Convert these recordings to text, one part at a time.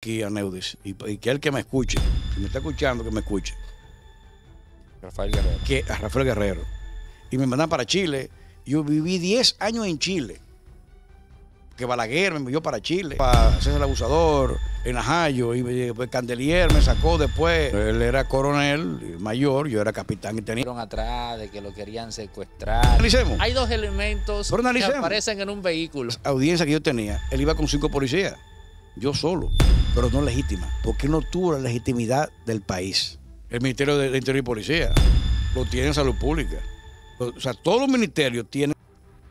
aquí a Neudis y, que el que me escuche, si me está escuchando, que me escuche. Rafael Guerrero. Que, a Rafael Guerrero. Y me mandan para Chile. Yo viví 10 años en Chile. Que Balaguer me envió para Chile. Para ser el Abusador, en Ajayo. Y pues, Candelier me sacó después. Él era coronel, mayor, yo era capitán y tenía. atrás de que lo querían secuestrar. Analicemos. Hay dos elementos que aparecen en un vehículo. audiencia que yo tenía, él iba con cinco policías yo solo, pero no legítima, porque no tuvo la legitimidad del país. El Ministerio de Interior y Policía lo tiene en Salud Pública. O sea, todos los ministerios tienen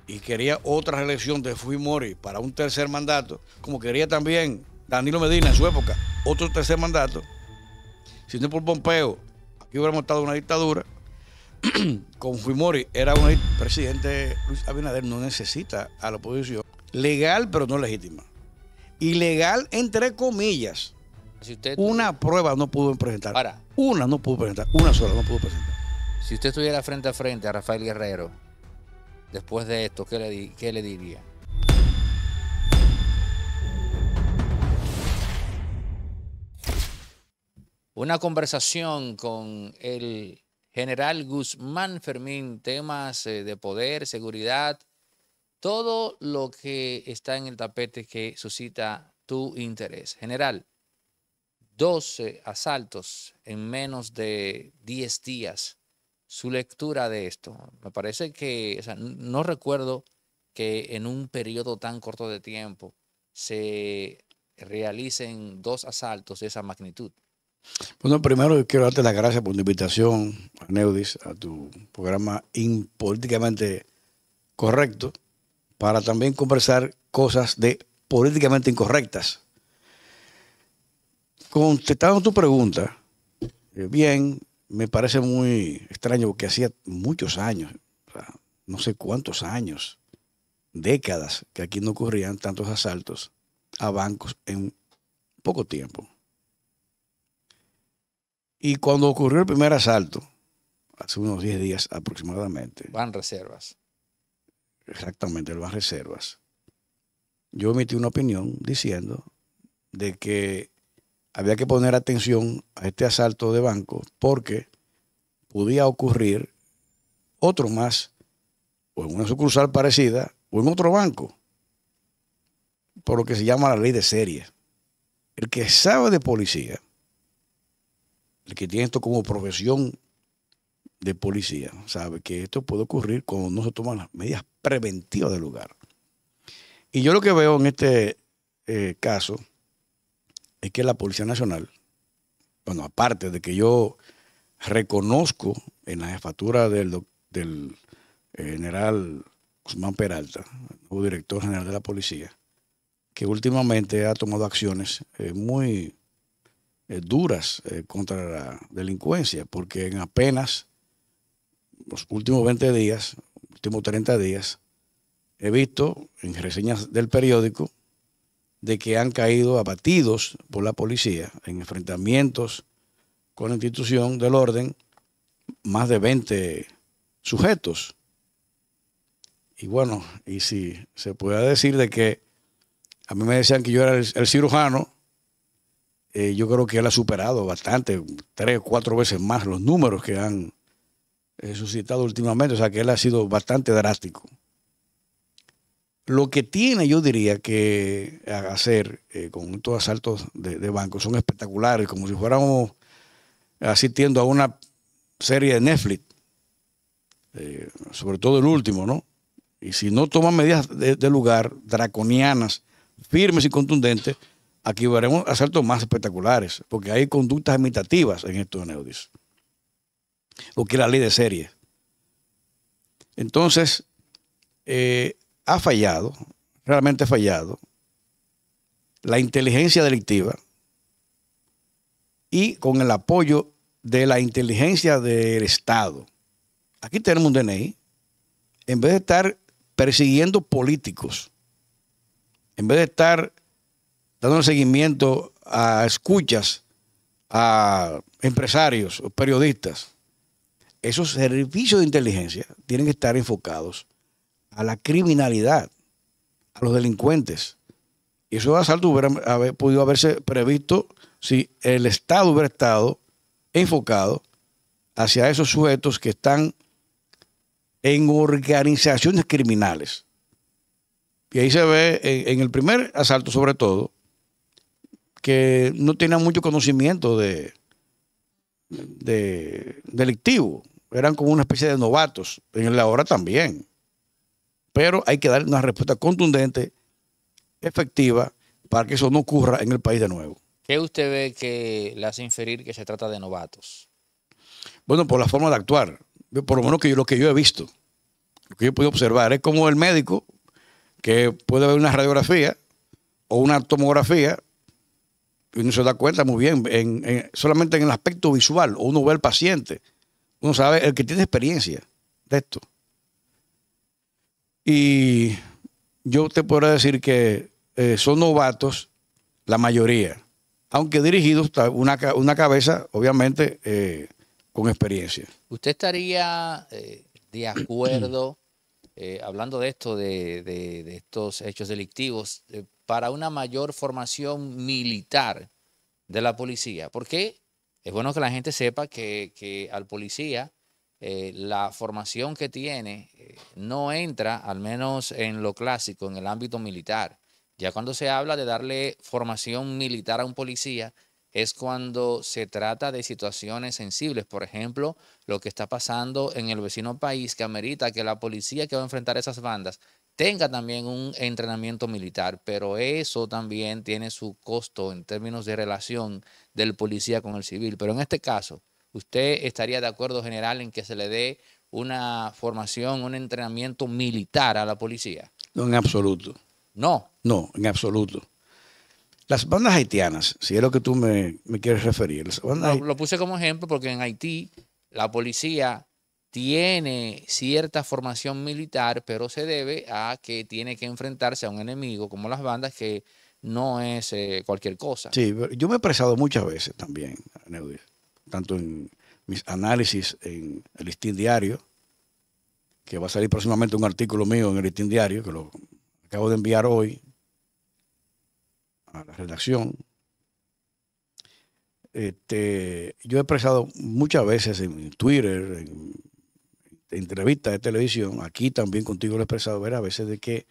y quería otra reelección de Fujimori para un tercer mandato, como quería también Danilo Medina en su época, otro tercer mandato. Si no por Pompeo, aquí hubiéramos estado una dictadura. Con Fujimori era un presidente Luis Abinader no necesita a la oposición legal pero no legítima ilegal entre comillas. una prueba no pudo presentar. una no pudo presentar, una sola no pudo presentar. Si usted estuviera frente a frente a Rafael Guerrero, después de esto, ¿qué le, qué le diría? Una conversación con el general Guzmán Fermín, temas eh, de poder, seguridad, todo lo que está en el tapete que suscita tu interés. General, 12 asaltos en menos de 10 días. Su lectura de esto, me parece que, no recuerdo que en un periodo tan corto de tiempo se realicen dos asaltos de esa magnitud. Bueno, primero quiero darte las gracias por la invitación, Neudis, a tu programa Impolíticamente Correcto para también conversar cosas de políticamente incorrectas. Contestando tu pregunta, eh, bien, me parece muy extraño porque hacía muchos años, no sé cuántos años, décadas, que aquí no ocurrían tantos asaltos a bancos en poco tiempo. Y cuando ocurrió el primer asalto, hace unos 10 días aproximadamente. Van reservas exactamente las Reservas, yo emití una opinión diciendo de que había que poner atención a este asalto de banco porque podía ocurrir otro más o en una sucursal parecida o en otro banco por lo que se llama la ley de serie. El que sabe de policía, el que tiene esto como profesión de policía sabe que esto puede ocurrir cuando no se toman las medidas preventivas del lugar. Y yo lo que veo en este eh, caso es que la Policía Nacional, bueno, aparte de que yo reconozco en la jefatura del, eh, general Guzmán Peralta, nuevo director general de la policía, que últimamente ha tomado acciones eh, muy duras contra la delincuencia, porque en apenas los últimos 20 días, últimos 30 días, he visto en reseñas del periódico de que han caído abatidos por la policía en enfrentamientos con la institución del orden más de 20 sujetos. Y bueno, y si se puede decir de que a mí me decían que yo era el, cirujano, eh, yo creo que él ha superado bastante, tres, o cuatro veces más los números que han suscitado últimamente, o sea que él ha sido bastante drástico. Lo que tiene, yo diría, que hacer eh, con estos asaltos de, bancos son espectaculares, como si fuéramos asistiendo a una serie de Netflix, eh, sobre todo el último, ¿no? Y si no toman medidas de, lugar draconianas, firmes y contundentes, aquí veremos asaltos más espectaculares, porque hay conductas imitativas en estos Neudis lo que la ley de serie. Entonces, eh, ha fallado, realmente ha fallado, la inteligencia delictiva y con el apoyo de la inteligencia del Estado. Aquí tenemos un DNI, en vez de estar persiguiendo políticos, en vez de estar dando seguimiento a escuchas, a empresarios o periodistas, esos servicios de inteligencia tienen que estar enfocados a la criminalidad, a los delincuentes. Y eso asaltos hubieran haber, podido haberse previsto si el Estado hubiera estado enfocado hacia esos sujetos que están en organizaciones criminales. Y ahí se ve en, el primer asalto sobre todo que no tienen mucho conocimiento de, de delictivo. Eran como una especie de novatos. En la hora también. Pero hay que dar una respuesta contundente, efectiva, para que eso no ocurra en el país de nuevo. ¿Qué usted ve que le hace inferir que se trata de novatos? Bueno, por la forma de actuar. Por lo menos que yo, lo que yo he visto, lo que yo he podido observar, es como el médico que puede ver una radiografía o una tomografía uno se da cuenta muy bien, solamente en el aspecto visual, uno ve al paciente, uno sabe el que tiene experiencia de esto. Y yo te puedo decir que eh, son novatos la mayoría, aunque dirigidos una, una cabeza, obviamente, eh, con experiencia. ¿Usted estaría eh, de acuerdo, hablando de esto, de estos hechos delictivos, para una mayor formación militar de la policía. Porque es bueno que la gente sepa que, al policía eh, la formación que tiene eh, no entra, al menos en lo clásico, en el ámbito militar. Ya cuando se habla de darle formación militar a un policía, es cuando se trata de situaciones sensibles. Por ejemplo, lo que está pasando en el vecino país que amerita que la policía que va a enfrentar esas bandas tenga también un entrenamiento militar, pero eso también tiene su costo en términos de relación del policía con el civil. Pero en este caso, ¿usted estaría de acuerdo, general, en que se le dé una formación, un entrenamiento militar a la policía? No, en absoluto. No. No, en absoluto. Las bandas haitianas, si es lo que tú me, quieres referir. lo puse como ejemplo porque en Haití la policía tiene cierta formación militar, pero se debe a que tiene que enfrentarse a un enemigo como las bandas que no es eh, cualquier cosa. Sí, yo me he expresado muchas veces también, tanto en mis análisis en el listín diario, que va a salir próximamente un artículo mío en el listín diario, que lo acabo de enviar hoy a la redacción. Este, yo he expresado muchas veces en Twitter, en entrevista de televisión, aquí también contigo lo he expresado, ver a veces de que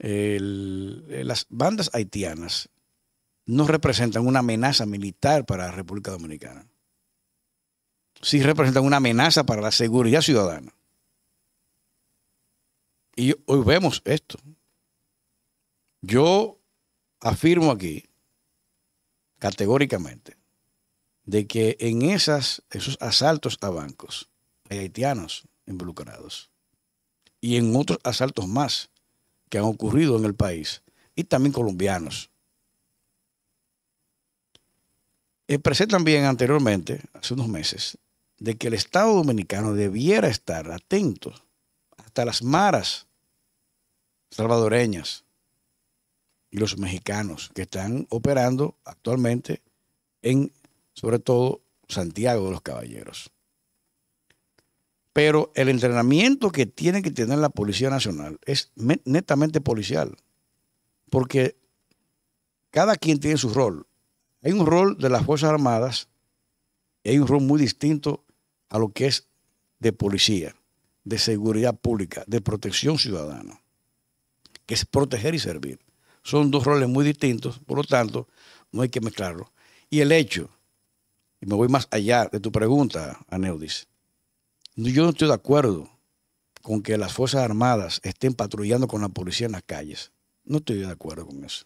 eh, las bandas haitianas no representan una amenaza militar para la República Dominicana. Sí representan una amenaza para la seguridad ciudadana. Y hoy vemos esto. Yo afirmo aquí categóricamente de que en esas, esos asaltos a bancos haitianos involucrados. Y en otros asaltos más que han ocurrido en el país. Y también colombianos. expresé eh, también anteriormente, hace unos meses, de que el Estado dominicano debiera estar atento hasta las maras salvadoreñas y los mexicanos que están operando actualmente en, sobre todo, Santiago de los Caballeros. Pero el entrenamiento que tiene que tener la Policía Nacional es netamente policial, porque cada quien tiene su rol. Hay un rol de las Fuerzas Armadas y hay un rol muy distinto a lo que es de policía, de seguridad pública, de protección ciudadana, que es proteger y servir. Son dos roles muy distintos, por lo tanto, no hay que mezclarlos. Y el hecho, y me voy más allá de tu pregunta, Aneudis, yo no estoy de acuerdo con que las Fuerzas Armadas estén patrullando con la policía en las calles. No estoy de acuerdo con eso.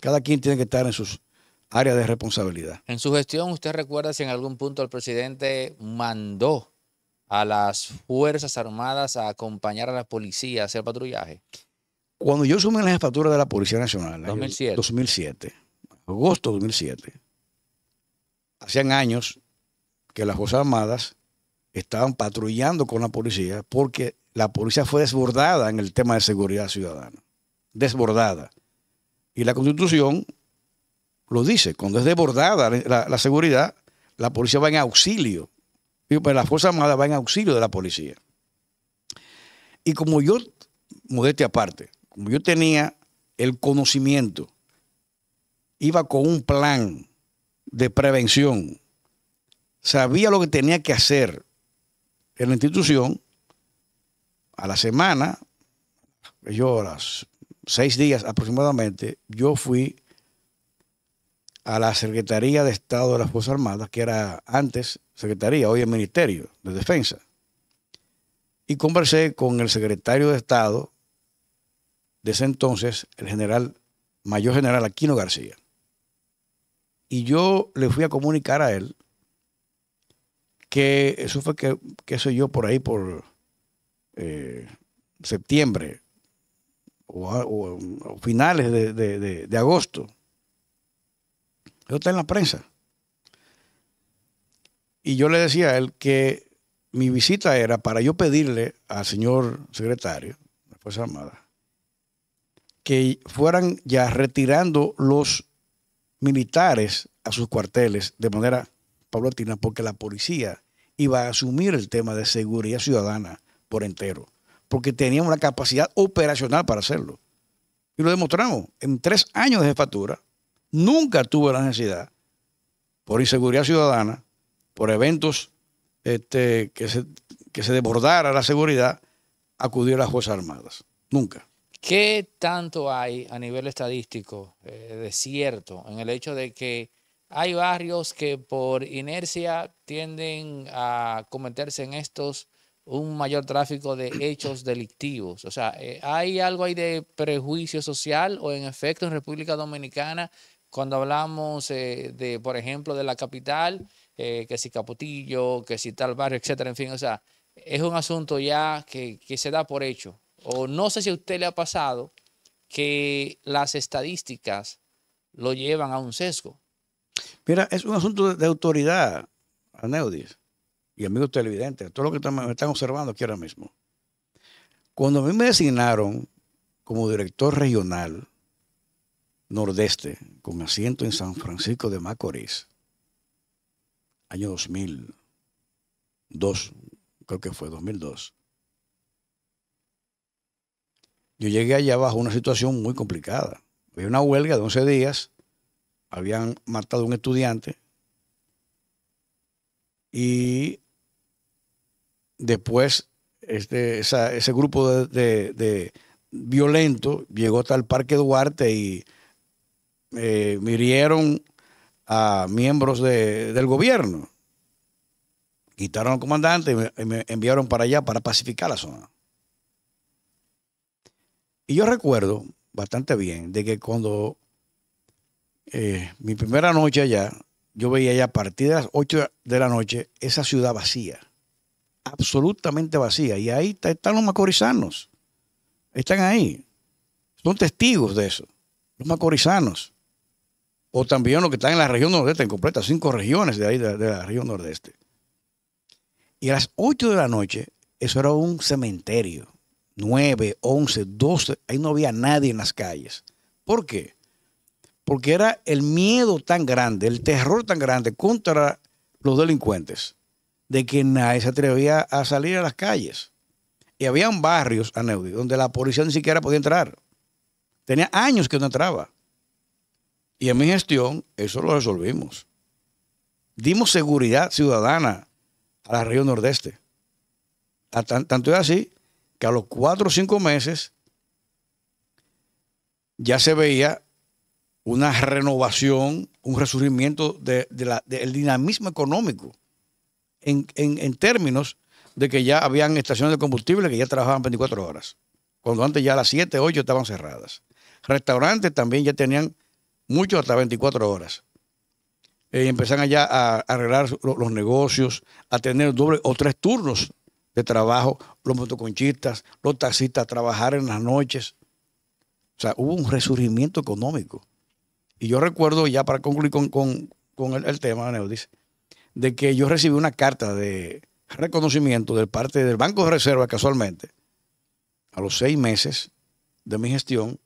Cada quien tiene que estar en sus áreas de responsabilidad. En su gestión, ¿usted recuerda si en algún punto el presidente mandó a las Fuerzas Armadas a acompañar a la policía a hacer patrullaje? Cuando yo sumé la jefatura de la Policía Nacional, 2007. 2007, agosto de 2007, hacían años que las Fuerzas Armadas estaban patrullando con la policía porque la policía fue desbordada en el tema de seguridad ciudadana. Desbordada. Y la constitución lo dice, cuando es desbordada la, seguridad, la policía va en auxilio. pues la Fuerza Armada va en auxilio de la policía. Y como yo, modeste aparte, como yo tenía el conocimiento, iba con un plan de prevención, sabía lo que tenía que hacer en la institución, a la semana, yo a las seis días aproximadamente, yo fui a la Secretaría de Estado de las Fuerzas Armadas, que era antes Secretaría, hoy el Ministerio de Defensa, y conversé con el secretario de Estado de ese entonces, el general, mayor general Aquino García. Y yo le fui a comunicar a él que eso fue que, qué sé yo, por ahí por eh, septiembre o, finales de, de agosto. Eso está en la prensa. Y yo le decía a él que mi visita era para yo pedirle al señor secretario de Fuerza Armada que fueran ya retirando los militares a sus cuarteles de manera paulatina, porque la policía iba a asumir el tema de seguridad ciudadana por entero, porque teníamos la capacidad operacional para hacerlo. Y lo demostramos. En tres años de jefatura, nunca tuvo la necesidad, por inseguridad ciudadana, por eventos este, que, se, que se desbordara la seguridad, acudir a las Fuerzas Armadas. Nunca. ¿Qué tanto hay a nivel estadístico eh, de cierto en el hecho de que hay barrios que por inercia tienden a cometerse en estos un mayor tráfico de hechos delictivos. O sea, eh, ¿hay algo ahí de prejuicio social o en efecto en República Dominicana cuando hablamos eh, de, por ejemplo, de la capital, eh, que si Capotillo, que si tal barrio, etcétera, en fin, o sea, es un asunto ya que, que se da por hecho. O no sé si a usted le ha pasado que las estadísticas lo llevan a un sesgo. Mira, es un asunto de autoridad, Aneudis y amigos televidentes, todos lo que me están observando aquí ahora mismo. Cuando a mí me designaron como director regional nordeste con asiento en San Francisco de Macorís, año 2002, creo que fue 2002, yo llegué allá bajo una situación muy complicada. Había una huelga de 11 días habían matado a un estudiante y después este, ese grupo de, de, violento llegó hasta el Parque Duarte y mirieron eh, a miembros del gobierno. Quitaron al comandante y me enviaron para allá para pacificar la zona. Y yo recuerdo bastante bien de que cuando eh, mi primera noche allá, yo veía ya a partir de las 8 de la noche esa ciudad vacía, absolutamente vacía. Y ahí están los macorizanos, están ahí, son testigos de eso, los macorizanos. O también los que están en la región nordeste, en completa, cinco regiones de ahí, de, de la región nordeste. Y a las 8 de la noche, eso era un cementerio. 9, 11, 12, ahí no había nadie en las calles. ¿Por qué? porque era el miedo tan grande, el terror tan grande contra los delincuentes, de que nadie se atrevía a salir a las calles. Y habían barrios, Aneudi, donde la policía ni siquiera podía entrar. Tenía años que no entraba. Y en mi gestión, eso lo resolvimos. Dimos seguridad ciudadana a la Río nordeste. tanto es así que a los cuatro o cinco meses ya se veía una renovación, un resurgimiento del de, dinamismo económico en, términos de que ya habían estaciones de combustible que ya trabajaban 24 horas, cuando antes ya a las 7, 8 estaban cerradas. Restaurantes también ya tenían mucho hasta 24 horas. Eh, y empezaron ya a, arreglar los, los negocios, a tener doble o tres turnos de trabajo, los motoconchistas, los taxistas, a trabajar en las noches. O sea, hubo un resurgimiento económico y yo recuerdo, ya para concluir con, el, el, tema, Neudis, de que yo recibí una carta de reconocimiento de parte del Banco de Reserva, casualmente, a los seis meses de mi gestión,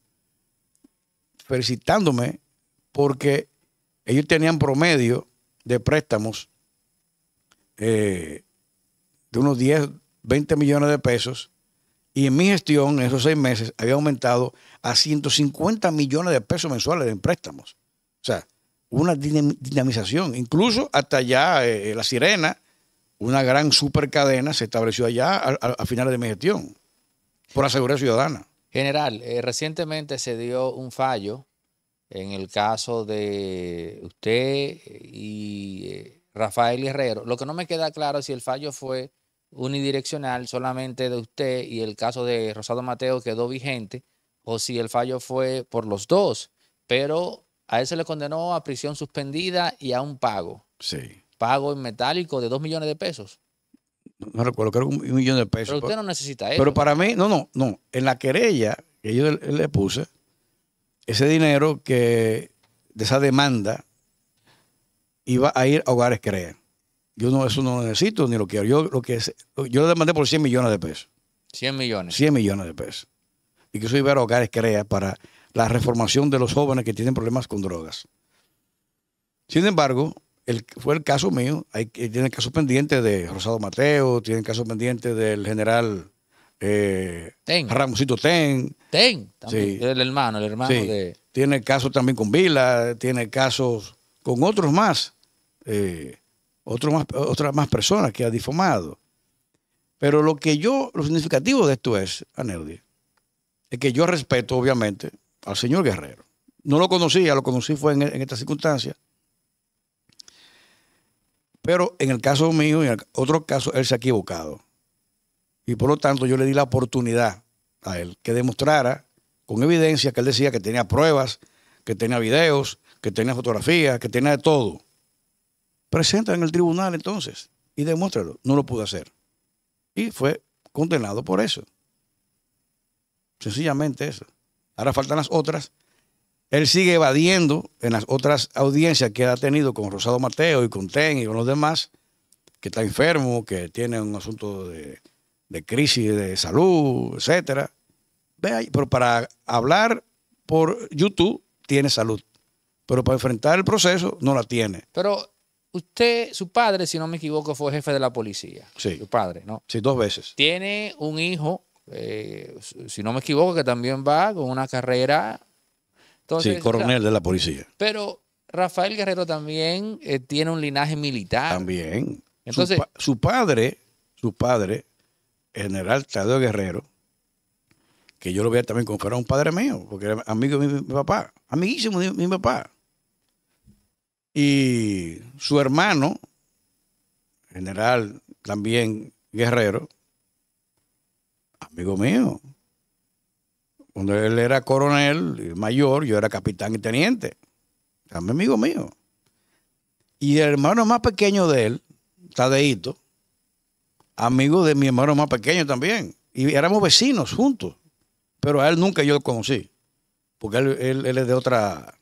felicitándome porque ellos tenían promedio de préstamos eh, de unos 10, 20 millones de pesos y en mi gestión, en esos seis meses, había aumentado a 150 millones de pesos mensuales en préstamos. O sea, una dinamización. Incluso hasta allá, eh, eh, La Sirena, una gran supercadena, se estableció allá a, finales de mi gestión, por la seguridad ciudadana. General, eh, recientemente se dio un fallo en el caso de usted y Rafael Herrero. Lo que no me queda claro es si el fallo fue unidireccional solamente de usted y el caso de Rosado Mateo quedó vigente o si el fallo fue por los dos, pero a él se le condenó a prisión suspendida y a un pago. Sí. Pago en metálico de dos millones de pesos. No, recuerdo, creo que un, millón de pesos. Pero usted no necesita eso. Pero para mí, no, no, no. En la querella que yo le, puse, ese dinero que de esa demanda iba a ir a hogares creen yo no, eso no lo necesito ni lo quiero. Yo lo que yo demandé por 100 millones de pesos. 100 millones. 100 millones de pesos. Y que eso Ibero Hogares crea para la reformación de los jóvenes que tienen problemas con drogas. Sin embargo, el, fue el caso mío. Hay, tiene caso pendiente de Rosado Mateo, tiene caso pendiente del general eh, Ramosito Ten. Ten, también, el hermano, el hermano de... Tiene casos también con Vila, tiene casos con otros más. Eh, otra más, otras más que ha difamado. Pero lo que yo, lo significativo de esto es, Aneldi, es que yo respeto, obviamente, al señor Guerrero. No lo conocía, lo conocí fue en, en circunstancia. Pero en el caso mío y en el otro caso, él se ha equivocado. Y por lo tanto, yo le di la oportunidad a él que demostrara con evidencia que él decía que tenía pruebas, que tenía videos, que tenía fotografías, que tenía de todo. Presenta en el tribunal entonces y demuéstralo. No lo pudo hacer. Y fue condenado por eso. Sencillamente eso. Ahora faltan las otras. Él sigue evadiendo en las otras audiencias que ha tenido con Rosado Mateo y con Ten y con los demás, que está enfermo, que tiene un asunto de, crisis de salud, etcétera. Ve ahí, pero para hablar por YouTube tiene salud, pero para enfrentar el proceso no la tiene. Pero usted, su padre, si no me equivoco, fue jefe de la policía. Sí. Su padre, ¿no? Sí, dos veces. Tiene un hijo, eh, si no me equivoco, que también va con una carrera. sí, coronel de la policía. Pero Rafael Guerrero también eh, tiene un linaje militar. También. Entonces, su, su padre, su padre, general Tadeo Guerrero, que yo lo veía también como que era un padre mío, porque era amigo de mi, papá, amiguísimo de mi papá. Y su hermano, general también guerrero, amigo mío, cuando él era coronel, mayor, yo era capitán y teniente, también amigo mío. Y el hermano más pequeño de él, Tadeito, amigo de mi hermano más pequeño también. Y éramos vecinos juntos. Pero a él nunca yo lo conocí. Porque él, él es de otra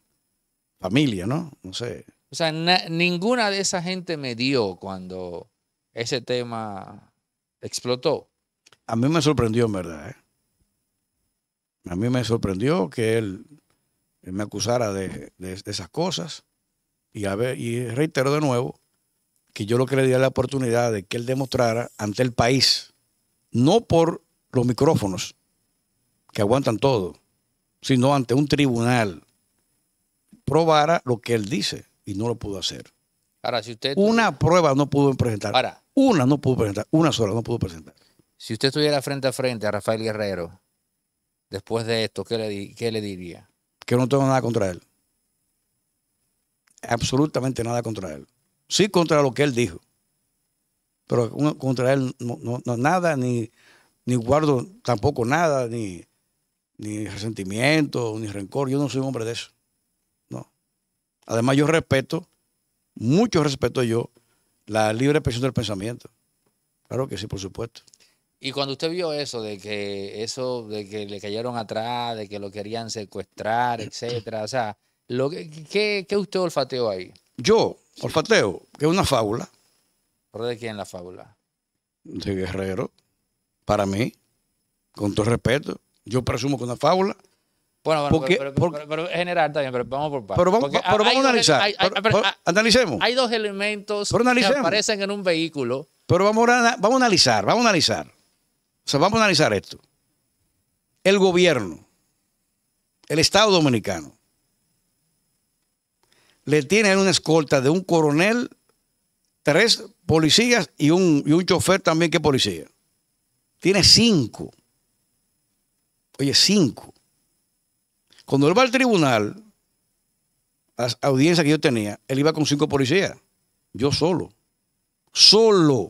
familia, ¿no? No sé. O sea, ninguna de esa gente me dio cuando ese tema explotó. A mí me sorprendió, en verdad. ¿eh? A mí me sorprendió que él, me acusara de, esas cosas. Y, a ver, y reitero de nuevo que yo lo que le di la oportunidad de que él demostrara ante el país, no por los micrófonos que aguantan todo, sino ante un tribunal, probara lo que él dice y no lo pudo hacer. Ahora, si usted. Una prueba no pudo presentar. Una no pudo presentar. Una sola no pudo presentar. Si usted estuviera frente a frente a Rafael Guerrero, después de esto, ¿qué le, qué le diría? Que no tengo nada contra él. Absolutamente nada contra él. Sí, contra lo que él dijo. Pero contra él no, nada, ni, ni guardo tampoco nada, ni, ni resentimiento, ni rencor. Yo no soy un hombre de eso. Además, yo respeto, mucho respeto yo, la libre expresión del pensamiento. Claro que sí, por supuesto. Y cuando usted vio eso, de que eso, de que le cayeron atrás, de que lo querían secuestrar, etcétera, o sea, lo que, ¿qué, ¿qué, usted olfateó ahí? Yo, olfateo, que es una fábula. ¿Pero de quién la fábula? De Guerrero, para mí, con todo respeto. Yo presumo que una fábula bueno, pero, pero, general también, pero vamos por partes. Pero, vamos, a analizar. Hay, analicemos. Hay dos elementos que aparecen en un vehículo. Pero vamos a, vamos a analizar, vamos a analizar. O sea, vamos a analizar esto. El gobierno, el Estado Dominicano, le tiene una escolta de un coronel, tres policías y un, y un chofer también que policía. Tiene cinco. Oye, cinco. Cuando él va al tribunal, las audiencia que yo tenía, él iba con cinco policías, yo solo, solo.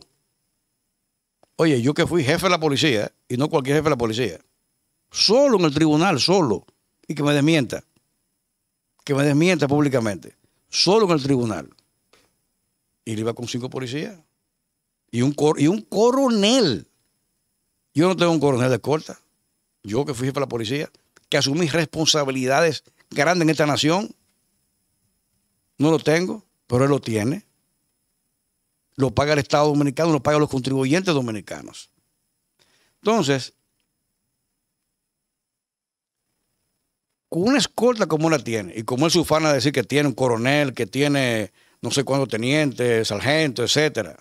Oye, yo que fui jefe de la policía, y no cualquier jefe de la policía, solo en el tribunal, solo, y que me desmienta, que me desmienta públicamente, solo en el tribunal. Y él iba con cinco policías y un, y un coronel. Yo no tengo un coronel de corta. Yo que fui jefe de la policía, que asumir responsabilidades grandes en esta nación. No lo tengo, pero él lo tiene. Lo paga el Estado dominicano, lo pagan los contribuyentes dominicanos. Entonces, con una escolta como la tiene, y como él se ufana decir que tiene un coronel, que tiene no sé cuántos tenientes, sargento, etcétera.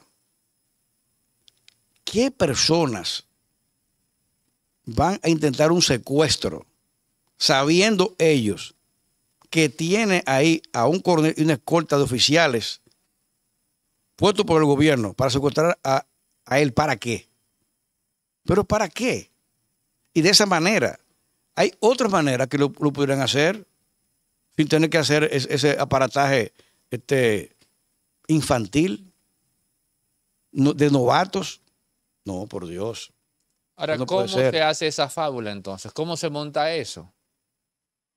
¿Qué personas van a intentar un secuestro sabiendo ellos que tiene ahí a un coronel y una escolta de oficiales puesto por el gobierno para secuestrar a, él, ¿para qué? ¿Pero para qué? Y de esa manera, hay otras maneras que lo, lo pudieran hacer sin tener que hacer ese aparataje este, infantil de novatos. No, por Dios. Ahora, ¿cómo se hace esa fábula entonces? ¿Cómo se monta eso?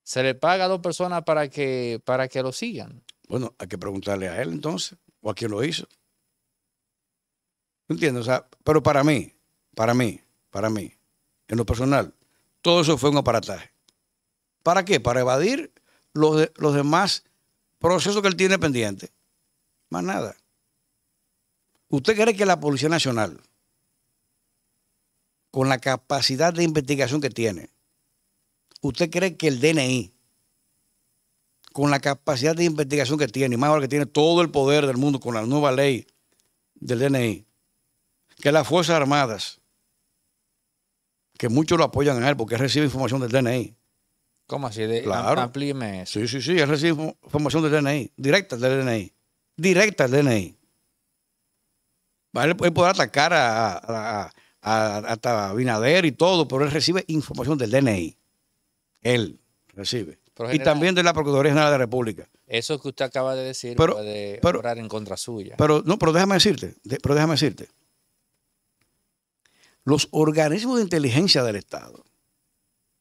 se le paga a dos personas para que, para que lo sigan. Bueno, hay que preguntarle a él entonces, o a quien lo hizo. ¿Entiendes? O pero para mí, para mí, para mí, en lo personal, todo eso fue un aparataje. ¿Para qué? Para evadir los, los demás procesos que él tiene pendiente. Más nada. ¿Usted cree que la Policía Nacional, con la capacidad de investigación que tiene, ¿Usted cree que el DNI, con la capacidad de investigación que tiene, y más ahora que tiene todo el poder del mundo con la nueva ley del DNI, que las Fuerzas Armadas, que muchos lo apoyan en él porque recibe información del DNI. ¿Cómo así? De, claro. Sí, sí, sí, él recibe información del DNI, directa del DNI, directa del DNI. Él, puede podrá atacar a, a, hasta Binader y todo, pero él recibe información del DNI. Él recibe. y también de la Procuraduría General de la República. Eso que usted acaba de decir puede pero, en contra suya. Pero no, pero déjame decirte, pero déjame decirte. Los organismos de inteligencia del Estado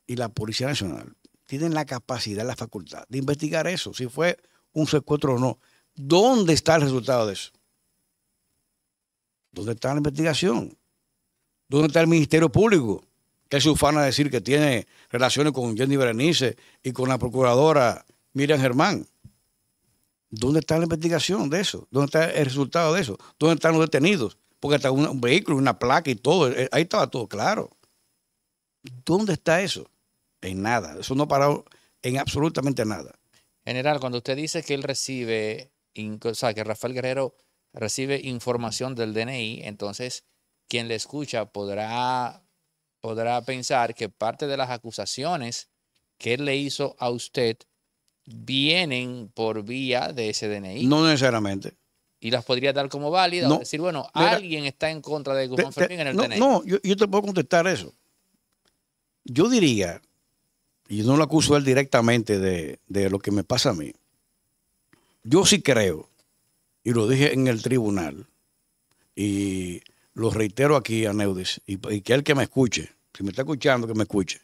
y la Policía Nacional tienen la capacidad, la facultad de investigar eso, si fue un secuestro o no. ¿Dónde está el resultado de eso? ¿Dónde está la investigación? ¿Dónde está el Ministerio Público? que se ufana decir que tiene relaciones con Jenny Berenice y con la procuradora Miriam Germán. ¿Dónde está la investigación de eso? ¿Dónde está el resultado de eso? ¿Dónde están los detenidos? Porque está un, un vehículo, una placa y todo. Eh, ahí estaba todo claro. ¿Dónde está eso? En nada. Eso no ha parado en absolutamente nada. General, cuando usted dice que él recibe, o sea, que Rafael Guerrero recibe información del DNI, entonces quien le escucha podrá podrá pensar que parte de las acusaciones que él le hizo a usted vienen por vía de ese DNI. No necesariamente. Y las podría dar como válidas. Es decir, bueno, alguien está en contra de Guzmán Fermín en el DNI. No, yo, yo, te puedo contestar eso. Yo diría, y no lo acuso él directamente de, de lo que me pasa a mí. Yo sí creo, y lo dije en el tribunal, y lo reitero aquí a Neudis y, que el que me escuche, si me está escuchando, que me escuche.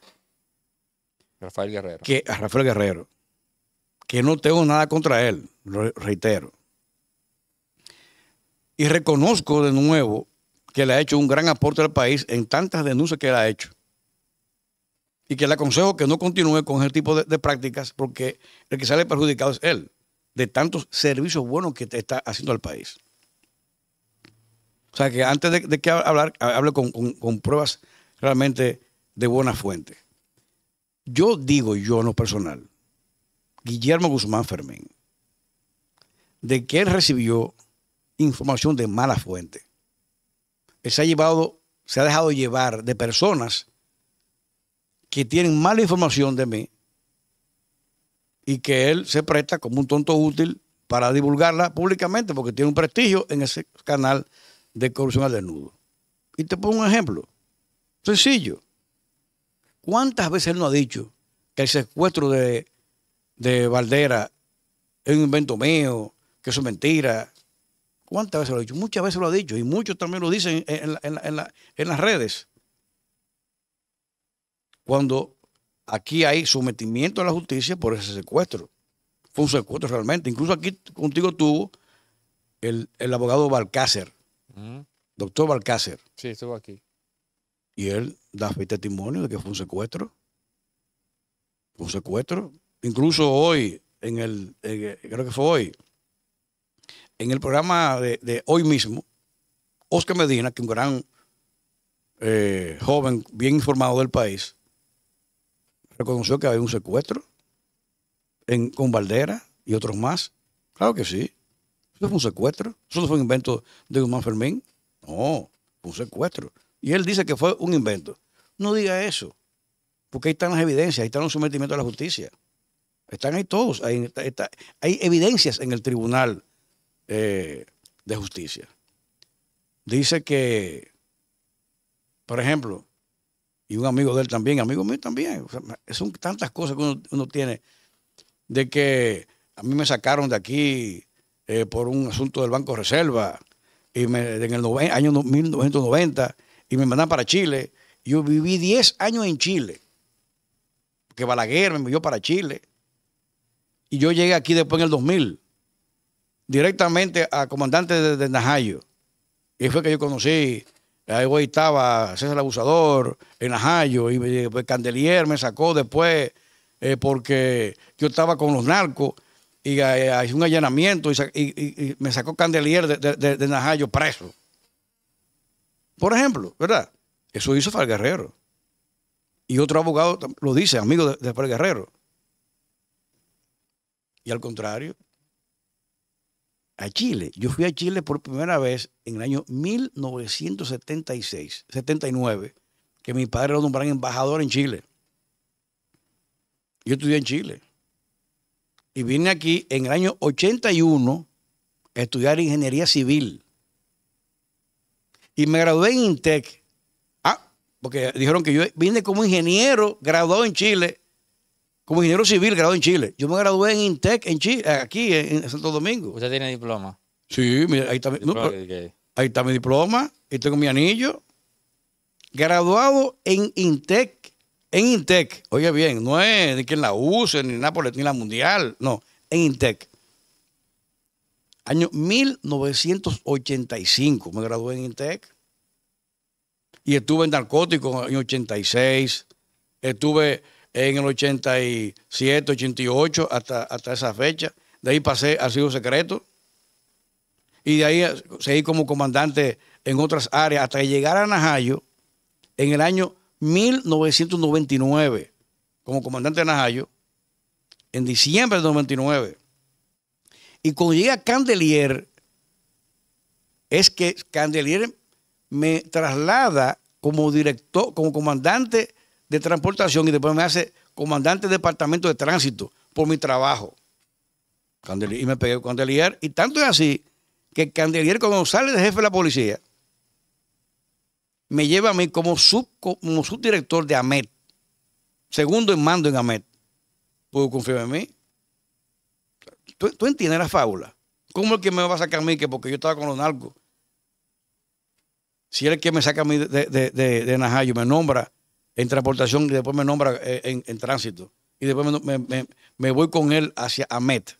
Rafael Guerrero. Que, a Rafael Guerrero. Que no tengo nada contra él, lo reitero. Y reconozco de nuevo que le ha hecho un gran aporte al país en tantas denuncias que él ha hecho. Y que le aconsejo que no continúe con el tipo de, prácticas porque el que sale perjudicado es él, de tantos servicios buenos que está haciendo al país. O sea, que antes de, que hablar, hable con, pruebas realmente de buena fuente. Yo digo, yo lo personal, Guillermo Guzmán Fermín, de que él recibió información de mala fuente. se ha llevado, se ha dejado llevar de personas que tienen mala información de mí y que él se presta como un tonto útil para divulgarla públicamente porque tiene un prestigio en ese canal de corrupción al desnudo. Y te pongo un ejemplo. Sencillo. ¿Cuántas veces él no ha dicho que el secuestro de, de Valdera es un invento mío, que es es mentira? ¿Cuántas veces lo ha dicho? Muchas veces lo ha dicho y muchos también lo dicen en, las redes. Cuando aquí hay sometimiento a la justicia por ese secuestro. Fue un secuestro realmente. Incluso aquí contigo tuvo el abogado Balcácer Doctor Balcácer. Sí, estuvo aquí. Y él da fe testimonio de que fue un secuestro. un secuestro. Incluso hoy, en el, creo que fue hoy, en el programa de, hoy mismo, Oscar Medina, que un gran eh, joven bien informado del país, reconoció que había un secuestro en, con Valdera y otros más. Claro que sí fue un secuestro. Eso no fue un invento de Guzmán Fermín. No, fue un secuestro. Y él dice que fue un invento. No diga eso, porque ahí están las evidencias, ahí están los sometimientos a la justicia. Están ahí todos. hay evidencias en el tribunal eh, de justicia. Dice que, por ejemplo, y un amigo de él también, amigo mío también, son tantas cosas que uno, uno tiene, de que a mí me sacaron de aquí eh, por un asunto del Banco Reserva y en el año 1990 y me mandaron para Chile. Yo viví 10 años en Chile, que Balaguer me envió para Chile. Y yo llegué aquí después en el 2000, directamente a comandante de, Najayo. Y fue que yo conocí, ahí estaba César Abusador en Najayo, y pues, Candelier me sacó después eh, porque yo estaba con los narcos y hice eh, un allanamiento y, me sacó Candelier de, de, Najayo preso. Por ejemplo, ¿verdad? Eso hizo Fal Guerrero. Y otro abogado lo dice, amigo de, de Guerrero. Y al contrario, a Chile. Yo fui a Chile por primera vez en el año 1976, 79, que mi padre lo nombraron embajador en Chile. Yo estudié en Chile y vine aquí en el año 81 a estudiar ingeniería civil. Y me gradué en Intec. Ah, porque dijeron que yo vine como ingeniero graduado en Chile, como ingeniero civil graduado en Chile. Yo me gradué en Intec en Chile, aquí en, Santo Domingo. ¿Usted tiene diploma? Sí, ahí está, mi, diploma. ahí está mi diploma y tengo mi anillo. Graduado en Intec en Intec, oye bien, no es ni quien la use, ni Nápoles, ni la Mundial, no, en Intec. Año 1985 me gradué en Intec. Y estuve en narcóticos en el 86, estuve en el 87, 88, hasta, hasta esa fecha. De ahí pasé al sido secreto. Y de ahí eh, seguí como comandante en otras áreas hasta llegar a Najayo en el año 1999 como comandante de Najayo, en diciembre del 99. Y cuando llega Candelier, es que Candelier me traslada como director, como comandante de transportación y después me hace comandante de departamento de tránsito por mi trabajo. y me pegué Candelier. Y tanto es así que Candelier, cuando sale de jefe de la policía, me lleva a mí como, sub, subdirector de AMET, segundo en mando en AMET. ¿Puedo confiar en mí? ¿Tú, ¿Tú, entiendes la fábula? ¿Cómo el que me va a sacar a mí que porque yo estaba con los narcos? Si él el que me saca a mí de, de, de, Najayo, me nombra en transportación y después me nombra eh, en, tránsito. Y después me, voy con él hacia AMET.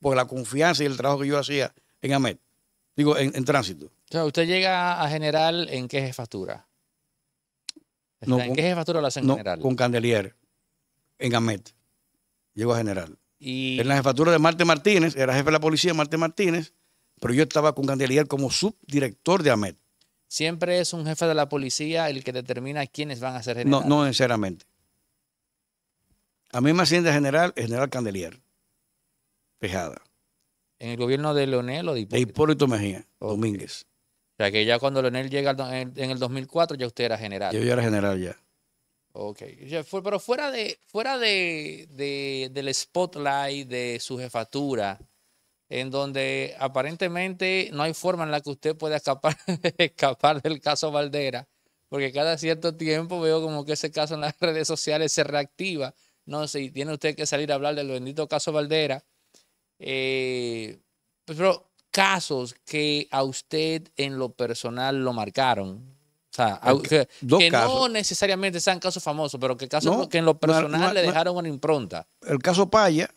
Por la confianza y el trabajo que yo hacía en AMET. Digo, en tránsito usted llega a general en qué jefatura. ¿En qué jefatura lo hacen general? Con Candelier, en Amet. Llego a general. En la jefatura de Marte Martínez, era jefe de la policía Marte Martínez, pero yo estaba con Candelier como subdirector de Amet. Siempre es un jefe de la policía el que determina quiénes van a ser generales. No, no necesariamente. A mí me asciende general, general Candelier. pejada. ¿En el gobierno de Leonel o de Hipólito? Mejía o Domínguez. O sea que ya cuando Leonel llega en el 2004 ya usted era general. Yo ya era general ya. Ok, pero fuera de fuera de, del spotlight de su jefatura, en donde aparentemente no hay forma en la que usted pueda escapar, escapar del caso Valdera, porque cada cierto tiempo veo como que ese caso en las redes sociales se reactiva. No sé, y tiene usted que salir a hablar del bendito caso Valdera. Eh, pues, pero casos que a usted en lo personal lo marcaron? O sea, que, no necesariamente sean casos famosos, pero que casos que en lo personal le dejaron una impronta. El caso Paya.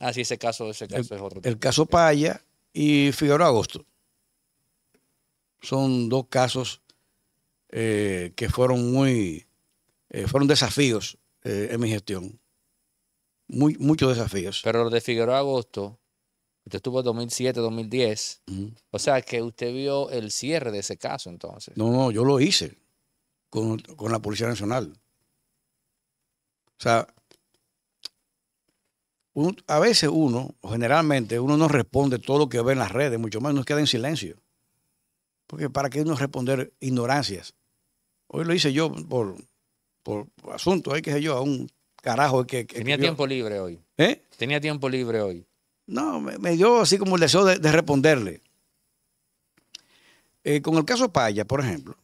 Ah, sí, ese caso, es otro. El caso Paya y Figueroa Agosto. Son dos casos eh, que fueron muy, eh, fueron desafíos eh, en mi gestión. Muy, muchos desafíos. Pero los de Figueroa Agosto Usted estuvo en 2007, 2010. O sea que usted vio el cierre de ese caso entonces. No, no, yo lo hice con, la Policía Nacional. O sea, a veces uno, generalmente, uno no responde todo lo que ve en las redes, mucho más, nos queda en silencio. Porque ¿para qué uno responder ignorancias? Hoy lo hice yo por, por asunto, hay que sé yo, a un carajo que... Tenía tiempo libre hoy. ¿Eh? Tenía tiempo libre hoy. No, me, dio así como el deseo de, responderle. Eh, con el caso Paya, por ejemplo,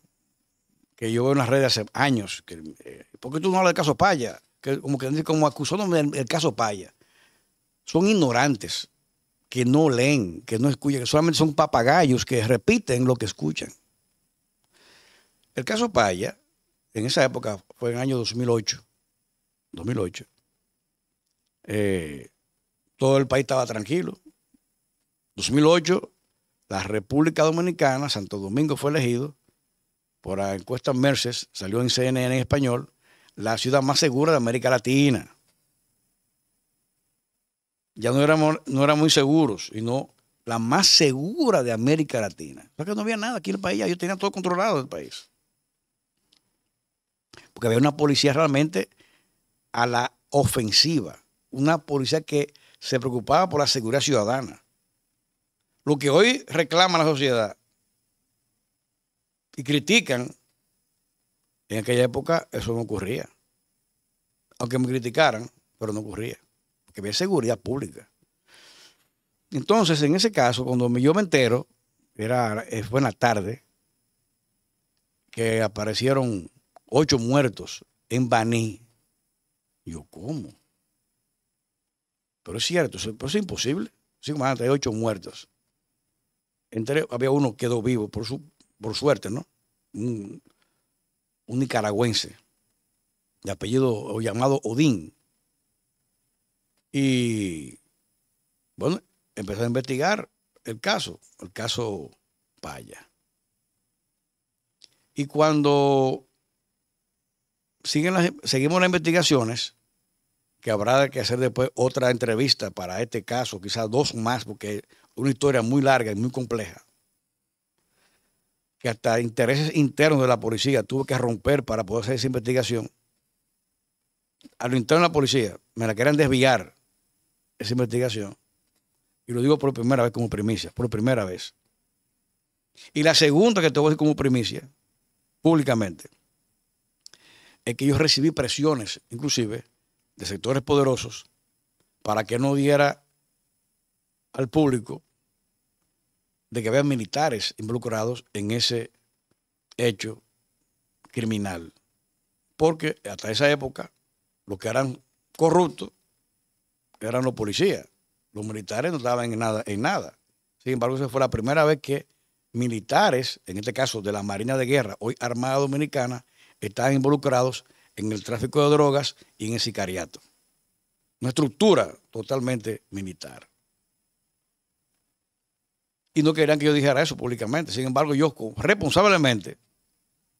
que yo veo en las redes hace años, que, eh, ¿por qué tú no hablas del caso Paya? Que, como, que, como acusándome del, caso Paya. Son ignorantes, que no leen, que no escuchan, que solamente son papagayos que repiten lo que escuchan. El caso Paya, en esa época, fue en el año 2008. 2008. Eh, todo el país estaba tranquilo. 2008, la República Dominicana, Santo Domingo fue elegido por la encuesta Merces, salió en CNN en español, la ciudad más segura de América Latina. Ya no éramos, no éramos muy seguros, sino la más segura de América Latina. Porque no había nada aquí en el país, yo tenía todo controlado el país. Porque había una policía realmente a la ofensiva, una policía que se preocupaba por la seguridad ciudadana. Lo que hoy reclama la sociedad y critican, en aquella época eso no ocurría. Aunque me criticaran, pero no ocurría. Porque había seguridad pública. Entonces, en ese caso, cuando yo me entero, era, eh, fue en la tarde, que aparecieron ocho muertos en Baní. Yo, ¿cómo? Pero es cierto, pero es imposible. Sí, más ocho muertos. Entre, había uno que quedó vivo, por, por suerte, ¿no? Un, nicaragüense, de apellido o llamado Odín. Y bueno, empezó a investigar el caso, el caso Paya. Y cuando siguen seguimos las investigaciones, que habrá que hacer después otra entrevista para este caso, quizás dos más, porque es una historia muy larga y muy compleja. Que hasta intereses internos de la policía tuve que romper para poder hacer esa investigación. A lo interno de la policía me la querían desviar esa investigación. Y lo digo por primera vez como primicia, por primera vez. Y la segunda que te voy a decir como primicia, públicamente, es que yo recibí presiones, inclusive, de sectores poderosos para que no diera al público de que había militares involucrados en ese hecho criminal. Porque hasta esa época los que eran corruptos eran los policías. Los militares no estaban en nada. En nada. Sin embargo, esa fue la primera vez que militares, en este caso de la Marina de Guerra, hoy Armada Dominicana, estaban involucrados en el tráfico de drogas y en el sicariato. Una estructura totalmente militar. Y no querían que yo dijera eso públicamente. Sin embargo, yo responsablemente,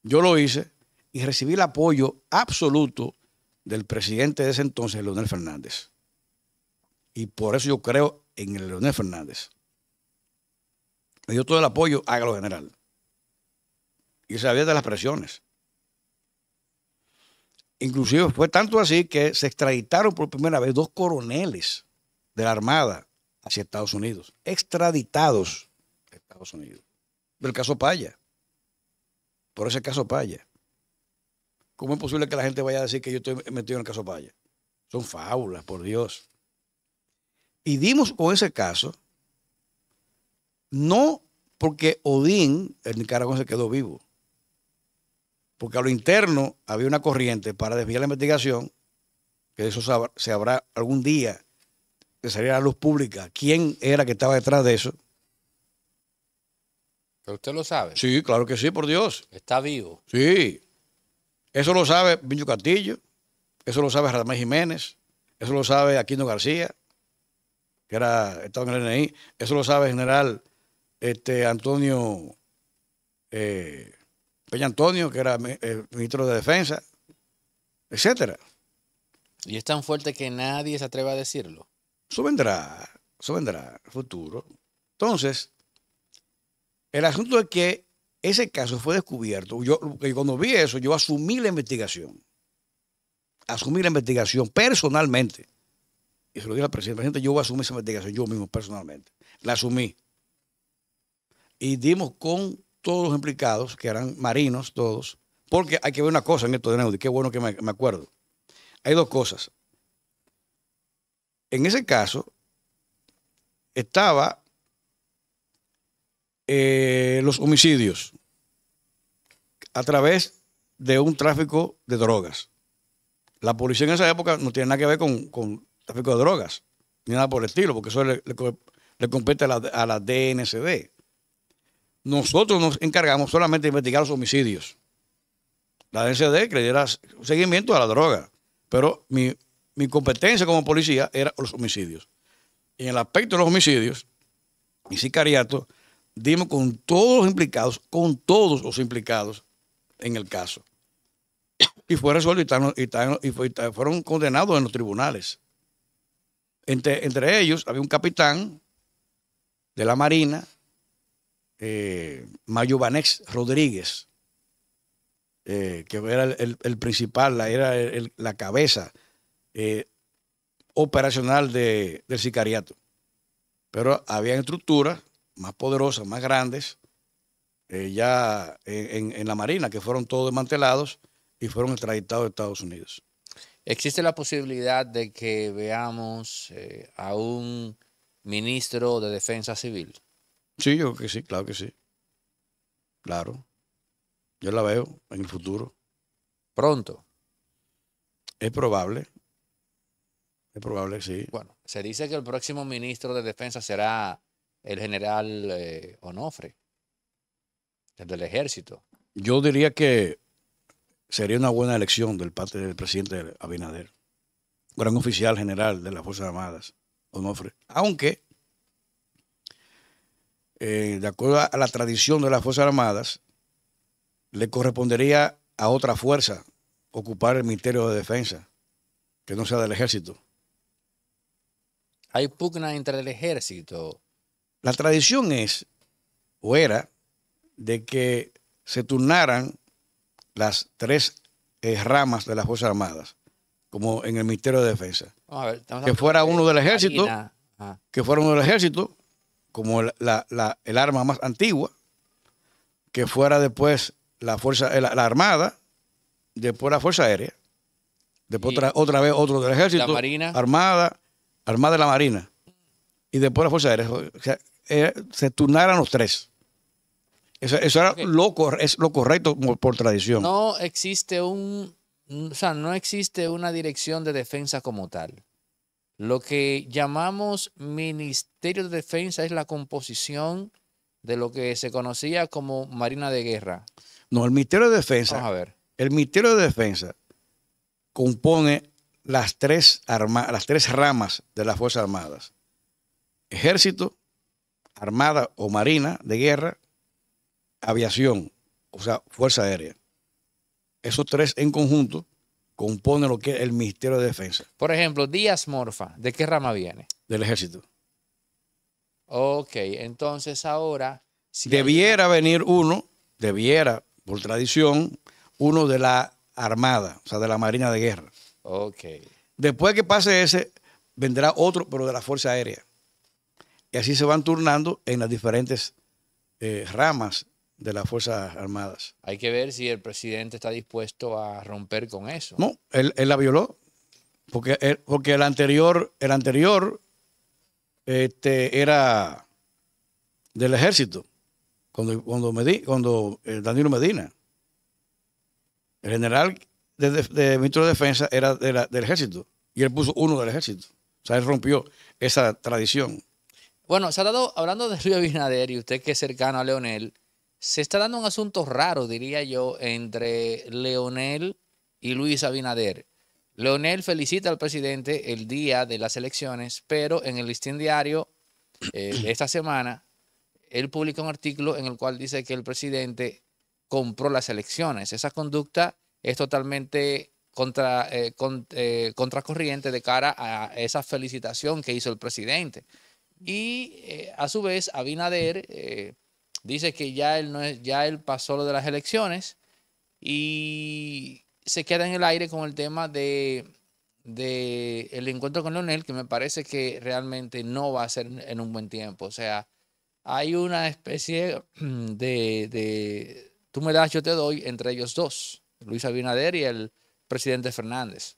yo lo hice y recibí el apoyo absoluto del presidente de ese entonces, Leonel Fernández. Y por eso yo creo en el Leonel Fernández. Me dio todo el apoyo a lo general. Y sabía de las presiones. Inclusive fue tanto así que se extraditaron por primera vez dos coroneles de la Armada hacia Estados Unidos, extraditados a Estados Unidos, del caso Paya, por ese caso Paya. ¿Cómo es posible que la gente vaya a decir que yo estoy metido en el caso Paya? Son fábulas, por Dios. Y dimos con ese caso, no porque Odín, el nicaragüense, quedó vivo, porque a lo interno había una corriente para desviar la investigación, que eso se habrá algún día que saliera a la luz pública, quién era que estaba detrás de eso. Pero usted lo sabe. Sí, claro que sí, por Dios. Está vivo. Sí. Eso lo sabe Vincho Castillo, eso lo sabe Ramón Jiménez, eso lo sabe Aquino García, que era, estaba en el NI, eso lo sabe el general este, Antonio eh, Peña Antonio, que era el ministro de Defensa, etcétera. Y es tan fuerte que nadie se atreve a decirlo. Eso vendrá, eso vendrá, futuro. Entonces, el asunto es que ese caso fue descubierto. Yo cuando vi eso, yo asumí la investigación. Asumí la investigación personalmente. Y se lo dije al presidente, gente, yo voy a asumir esa investigación yo mismo personalmente. La asumí. Y dimos con todos los implicados, que eran marinos todos, porque hay que ver una cosa en esto de Neudi, qué bueno que me, acuerdo. Hay dos cosas. En ese caso, estaba eh, los homicidios a través de un tráfico de drogas. La policía en esa época no tiene nada que ver con, tráfico de drogas, ni nada por el estilo, porque eso le, compete a la, a la DNCD. Nosotros nos encargamos solamente de investigar los homicidios. La DNCD creyera seguimiento a la droga. Pero mi, competencia como policía era los homicidios. en el aspecto de los homicidios y sicariato, dimos con todos los implicados, con todos los implicados en el caso. Y fue resuelto y, fueron condenados en los tribunales. Entre, entre ellos había un capitán de la Marina eh, Mayubanex Rodríguez, eh, que era el, principal, era la cabeza eh, operacional del sicariato. Pero había estructuras más poderosas, más grandes, eh, ya en, en, la Marina, que fueron todos desmantelados y fueron extraditados de Estados Unidos. ¿Existe la posibilidad de que veamos a un ministro de Defensa Civil? Sí, yo creo que sí, claro que sí. Claro. Yo la veo en el futuro. Pronto. Es probable. Es probable sí. Bueno, se dice que el próximo ministro de Defensa será el general eh, Onofre, el del ejército. Yo diría que sería una buena elección del parte del presidente Abinader, gran oficial general de las Fuerzas Armadas, Onofre. Aunque eh, de acuerdo a la tradición de las Fuerzas Armadas, le correspondería a otra fuerza ocupar el Ministerio de Defensa, que no sea del Ejército. Hay pugna entre el Ejército. La tradición es, o era, de que se turnaran las tres eh, ramas de las Fuerzas Armadas, como en el Ministerio de Defensa. que fuera uno del Ejército, que fuera uno del Ejército, como el, arma más antigua, que fuera después la fuerza, eh, la, armada, después la fuerza aérea, después otra, vez otro del ejército, armada, armada de la marina, y después la fuerza aérea. O sea, eh, se turnaran los tres. Eso, eso era lo, es lo correcto por, por tradición. No existe un, o sea, no existe una dirección de defensa como tal. Lo que llamamos Ministerio de Defensa es la composición de lo que se conocía como Marina de Guerra. No, el Ministerio de Defensa. a ver. El de Defensa compone las tres, las tres ramas de las Fuerzas Armadas. Ejército, Armada o Marina de Guerra, aviación, o sea, Fuerza Aérea. Esos tres en conjunto compone lo que es el Ministerio de Defensa. Por ejemplo, Díaz Morfa, ¿de qué rama viene? Del ejército. Ok, entonces ahora... Si debiera venir uno, debiera, por tradición, uno de la Armada, o sea, de la Marina de Guerra. Ok. Después que pase ese, vendrá otro, pero de la Fuerza Aérea. Y así se van turnando en las diferentes eh, ramas de las Fuerzas Armadas. Hay que ver si el presidente está dispuesto a romper con eso. No, él, la violó, porque, él, porque el anterior, el anterior este, era del ejército, cuando, cuando, di cuando eh, Danilo Medina. El general de, ministro de Defensa era de la, del ejército, y él puso uno del ejército. O sea, él rompió esa tradición. Bueno, se hablando de Río Abinader, y usted que es cercano a Leonel, se está dando un asunto raro, diría yo, entre Leonel y Luis Abinader. Leonel felicita al presidente el día de las elecciones, pero en el listín diario eh, esta semana, él publica un artículo en el cual dice que el presidente compró las elecciones. Esa conducta es totalmente contra, eh, eh, contracorriente de cara a esa felicitación que hizo el presidente. Y a su vez, Abinader dice que ya él, no es, ya pasó lo de las elecciones y se queda en el aire con el tema de, el encuentro con Leonel, que me parece que realmente no va a ser en un buen tiempo. O sea, hay una especie de, de tú me das, yo te doy entre ellos dos, Luis Abinader y el presidente Fernández.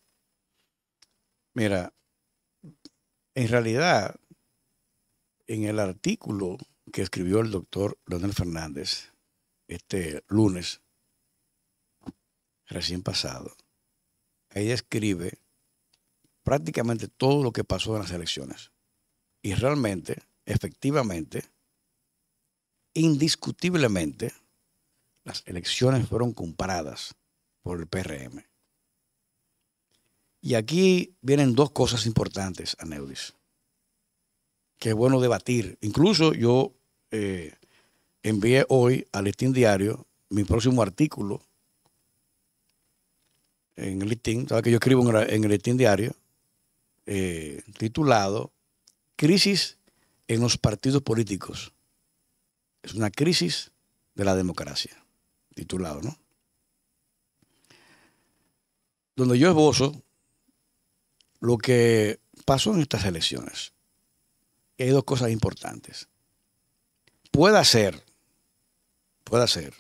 Mira, en realidad, en el artículo que escribió el doctor Leonel Fernández este lunes recién pasado, ella escribe prácticamente todo lo que pasó en las elecciones. Y realmente, efectivamente, indiscutiblemente, las elecciones fueron compradas por el PRM. Y aquí vienen dos cosas importantes, Aneudis, que es bueno debatir. Incluso yo eh, envié hoy al Listín Diario mi próximo artículo en el Listín, ¿sabes que yo escribo en el Listín Diario? Eh, titulado Crisis en los partidos políticos. Es una crisis de la democracia, titulado, ¿no? Donde yo esbozo lo que pasó en estas elecciones. hay dos cosas importantes. Pueda ser, puede ser,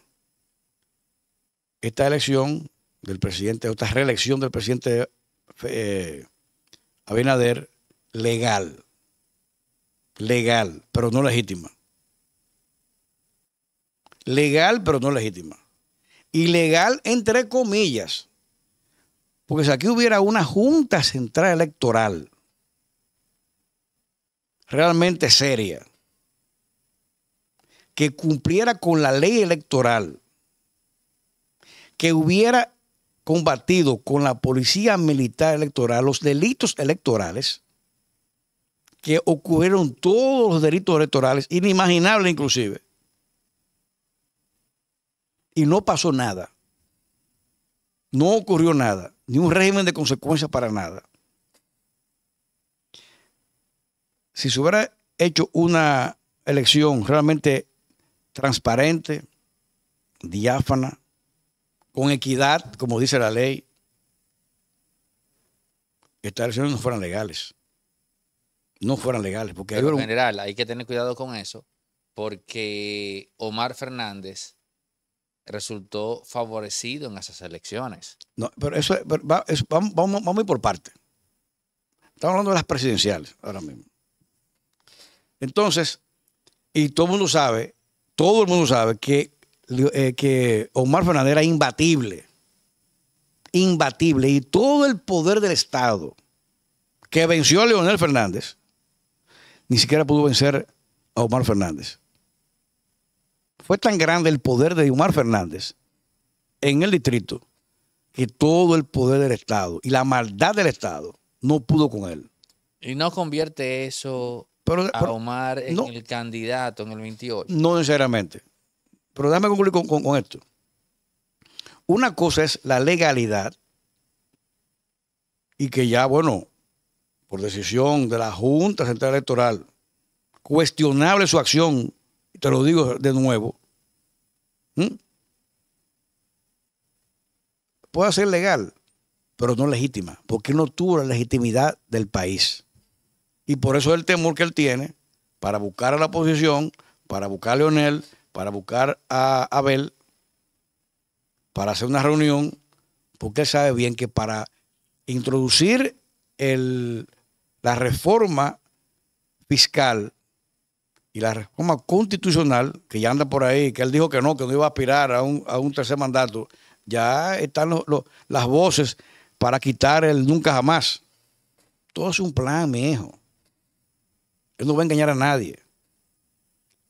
esta elección del presidente, esta reelección del presidente eh, Abinader legal, legal, pero no legítima. Legal, pero no legítima. Ilegal, entre comillas. Porque si aquí hubiera una Junta Central Electoral realmente seria, que cumpliera con la ley electoral, que hubiera combatido con la policía militar electoral los delitos electorales, que ocurrieron todos los delitos electorales, inimaginables inclusive, y no pasó nada. No ocurrió nada, ni un régimen de consecuencias para nada. Si se hubiera hecho una elección realmente transparente, diáfana, con equidad, como dice la ley, estas elecciones no fueran legales. No fueran legales. Porque en general, hay que tener cuidado con eso, porque Omar Fernández resultó favorecido en esas elecciones. No, pero eso, va, vamos, a ir por parte. Estamos hablando de las presidenciales ahora mismo. Entonces, y todo el mundo sabe todo el mundo sabe que, eh, que Omar Fernández era imbatible. Imbatible. Y todo el poder del Estado que venció a Leonel Fernández, ni siquiera pudo vencer a Omar Fernández. Fue tan grande el poder de Omar Fernández en el distrito que todo el poder del Estado y la maldad del Estado no pudo con él. Y no convierte eso a en el candidato en el 28. No necesariamente. Pero déjame concluir con, esto. Una cosa es la legalidad y que ya, bueno, por decisión de la Junta Central Electoral, cuestionable su acción, te lo digo de nuevo, puede ser legal, pero no legítima, porque no tuvo la legitimidad del país. Y por eso el temor que él tiene para buscar a la oposición, para buscar a Leonel, para buscar a Abel, para hacer una reunión, porque él sabe bien que para introducir la reforma fiscal y la reforma constitucional, que ya anda por ahí, que él dijo que no, que no iba a aspirar a un, tercer mandato, ya están las voces para quitar el nunca jamás. Todo es un plan, mi hijo. Él no va a engañar a nadie.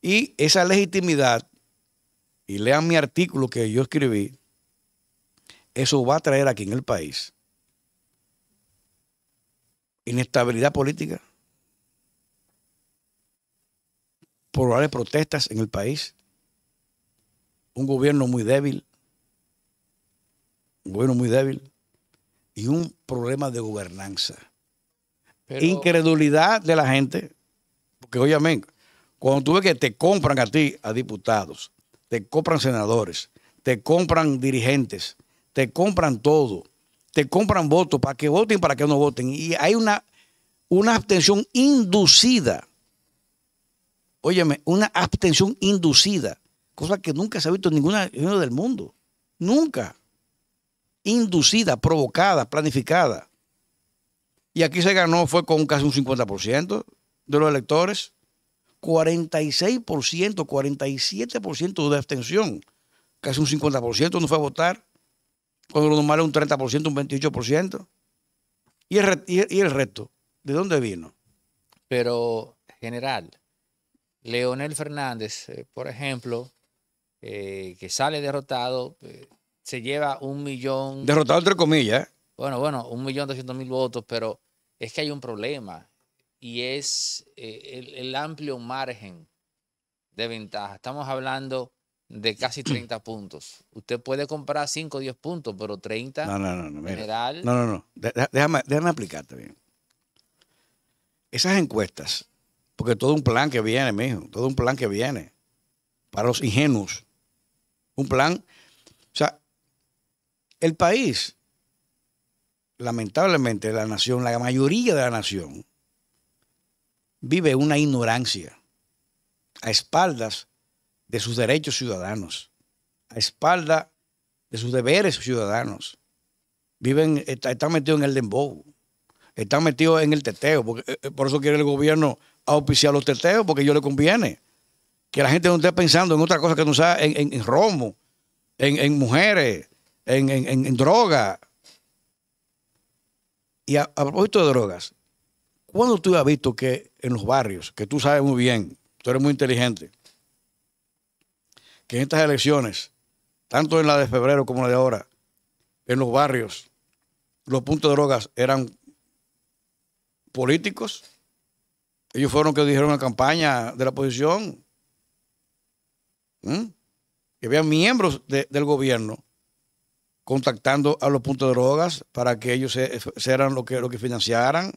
Y esa legitimidad, y lean mi artículo que yo escribí, eso va a traer aquí en el país inestabilidad política, probables protestas en el país, un gobierno muy débil, un gobierno muy débil y un problema de gobernanza. Incredulidad de la gente porque, óyame, cuando tú ves que te compran a ti, a diputados, te compran senadores, te compran dirigentes, te compran todo, te compran votos para que voten, para que no voten. Y hay una, una abstención inducida. Óyeme, una abstención inducida, cosa que nunca se ha visto en ninguna región del mundo. Nunca. Inducida, provocada, planificada. Y aquí se ganó, fue con casi un 50% de los electores, 46%, 47% de abstención, casi un 50% no fue a votar, cuando lo normal es un 30%, un 28%. ¿Y el, y el resto? ¿De dónde vino? Pero, general, Leonel Fernández, eh, por ejemplo, eh, que sale derrotado, eh, se lleva un millón. Derrotado entre comillas. Bueno, bueno, un millón doscientos mil votos, pero es que hay un problema y es eh, el, amplio margen de ventaja. Estamos hablando de casi 30 puntos. Usted puede comprar 5 o 10 puntos, pero 30 no, no, no, no general. No, no, no. déjame, déjame aplicarte bien. Esas encuestas, porque todo un plan que viene, mijo, todo un plan que viene para los ingenuos. Un plan. O sea, el país, lamentablemente, la nación, la mayoría de la nación, vive una ignorancia a espaldas de sus derechos ciudadanos, a espaldas de sus deberes ciudadanos. Viven, están metidos en el dembow, están metidos en el teteo, eh, eh, por eso quiere el gobierno auspiciar los teteos, porque a ellos le conviene. Que la gente no esté pensando en otra cosa que no sea en, en, en romo, en, mujeres, en, droga. Y a, a propósito de drogas, ¿cuándo tú has visto que en los barrios, que tú sabes muy bien, tú eres muy inteligente, que en estas elecciones, tanto en la de febrero como la de ahora, en los barrios, los puntos de drogas eran políticos. Ellos fueron los que dijeron la campaña de la oposición. Que había miembros del gobierno contactando a los puntos de drogas para que ellos se, se eran que, lo que financiaran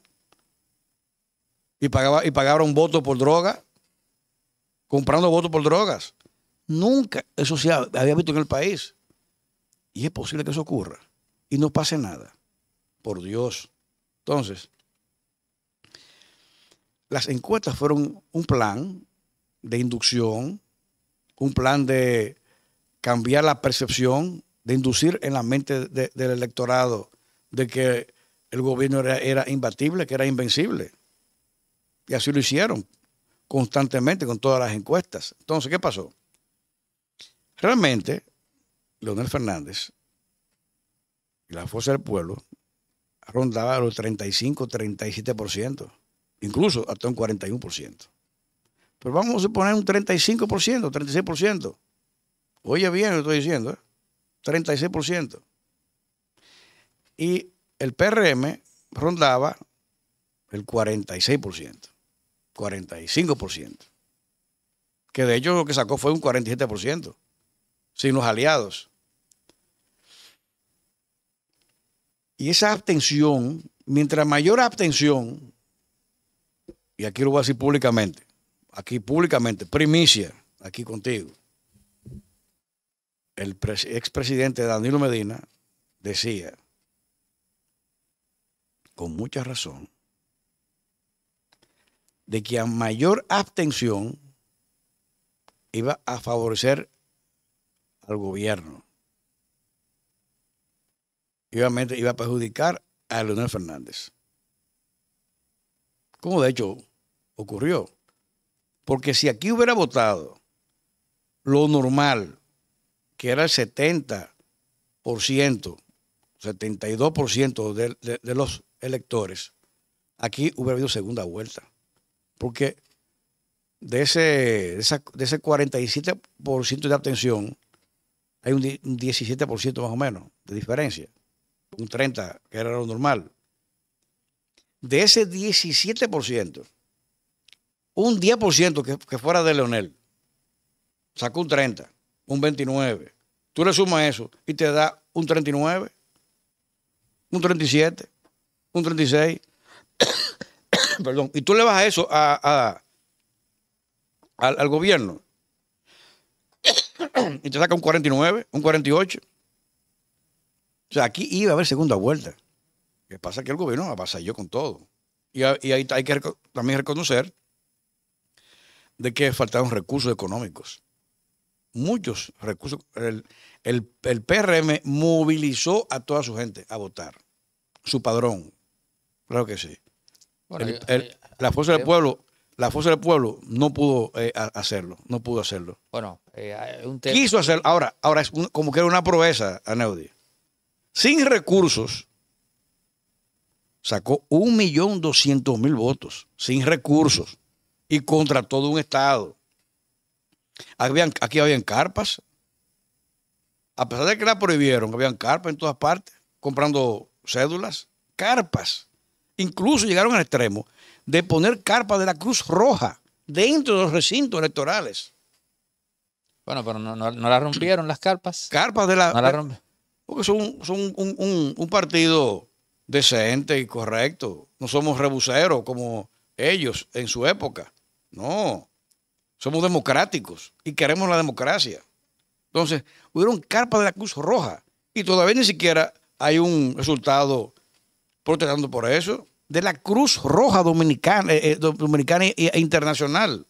y, pagaba, y pagaron votos por droga, comprando votos por drogas. Nunca eso se había visto en el país. Y es posible que eso ocurra y no pase nada. Por Dios. Entonces, las encuestas fueron un plan de inducción, un plan de cambiar la percepción, de inducir en la mente del electorado de que el gobierno era imbatible, que era invencible. Y así lo hicieron constantemente con todas las encuestas. Entonces, ¿qué pasó? Realmente, Leonel Fernández y la Fuerza del Pueblo rondaba los 35, 37%, incluso hasta un 41%. Pero vamos a suponer un 35%, 36%. Oye bien, lo estoy diciendo, ¿eh? 36%. Y el PRM rondaba el 46%. 45%. Que de hecho lo que sacó fue un 47%, sin los aliados. Y esa abstención, mientras mayor abstención, y aquí lo voy a decir públicamente, aquí públicamente, primicia, aquí contigo, el expresidente Danilo Medina decía, con mucha razón, de que a mayor abstención iba a favorecer al gobierno. Y obviamente iba a perjudicar a Leonel Fernández. Como de hecho ocurrió. Porque si aquí hubiera votado lo normal, que era el 70%, 72% de, ciento de los electores, aquí hubiera habido segunda vuelta. Porque de ese, 47% de abstención, hay un 17% más o menos de diferencia. Un 30% que era lo normal. De ese 17%, un 10% que, que fuera de Leonel, sacó un 30, un 29. Tú le sumas eso y te da un 39, un 37, un 36. perdón, y tú le vas a eso a, al, gobierno y te saca un 49, un 48. O sea, aquí iba a haber segunda vuelta. Lo que pasa es que el gobierno avasalló con todo. Y, ahí hay que también reconocer de que faltaron recursos económicos. Muchos recursos. El, el, el PRM movilizó a toda su gente a votar. Su padrón. Claro que sí la fuerza del pueblo, la fuerza del pueblo no pudo eh, hacerlo, no pudo hacerlo. Bueno, eh, quiso hacerlo. Ahora, ahora es como que era una proeza, Aneudi. Sin recursos, sacó un millón doscientos mil votos, sin recursos y contra todo un estado. aquí habían carpas. A pesar de que la prohibieron, habían carpas en todas partes, comprando cédulas, carpas incluso llegaron al extremo de poner carpas de la Cruz Roja dentro de los recintos electorales. Bueno, pero no, no, las rompieron las carpas. Carpas de la... No la porque son, un, partido decente y correcto. No somos rebuseros como ellos en su época. No, somos democráticos y queremos la democracia. Entonces, hubieron carpas de la Cruz Roja y todavía ni siquiera hay un resultado protestando por eso, de la Cruz Roja Dominicana, eh, eh, Dominicana e Internacional.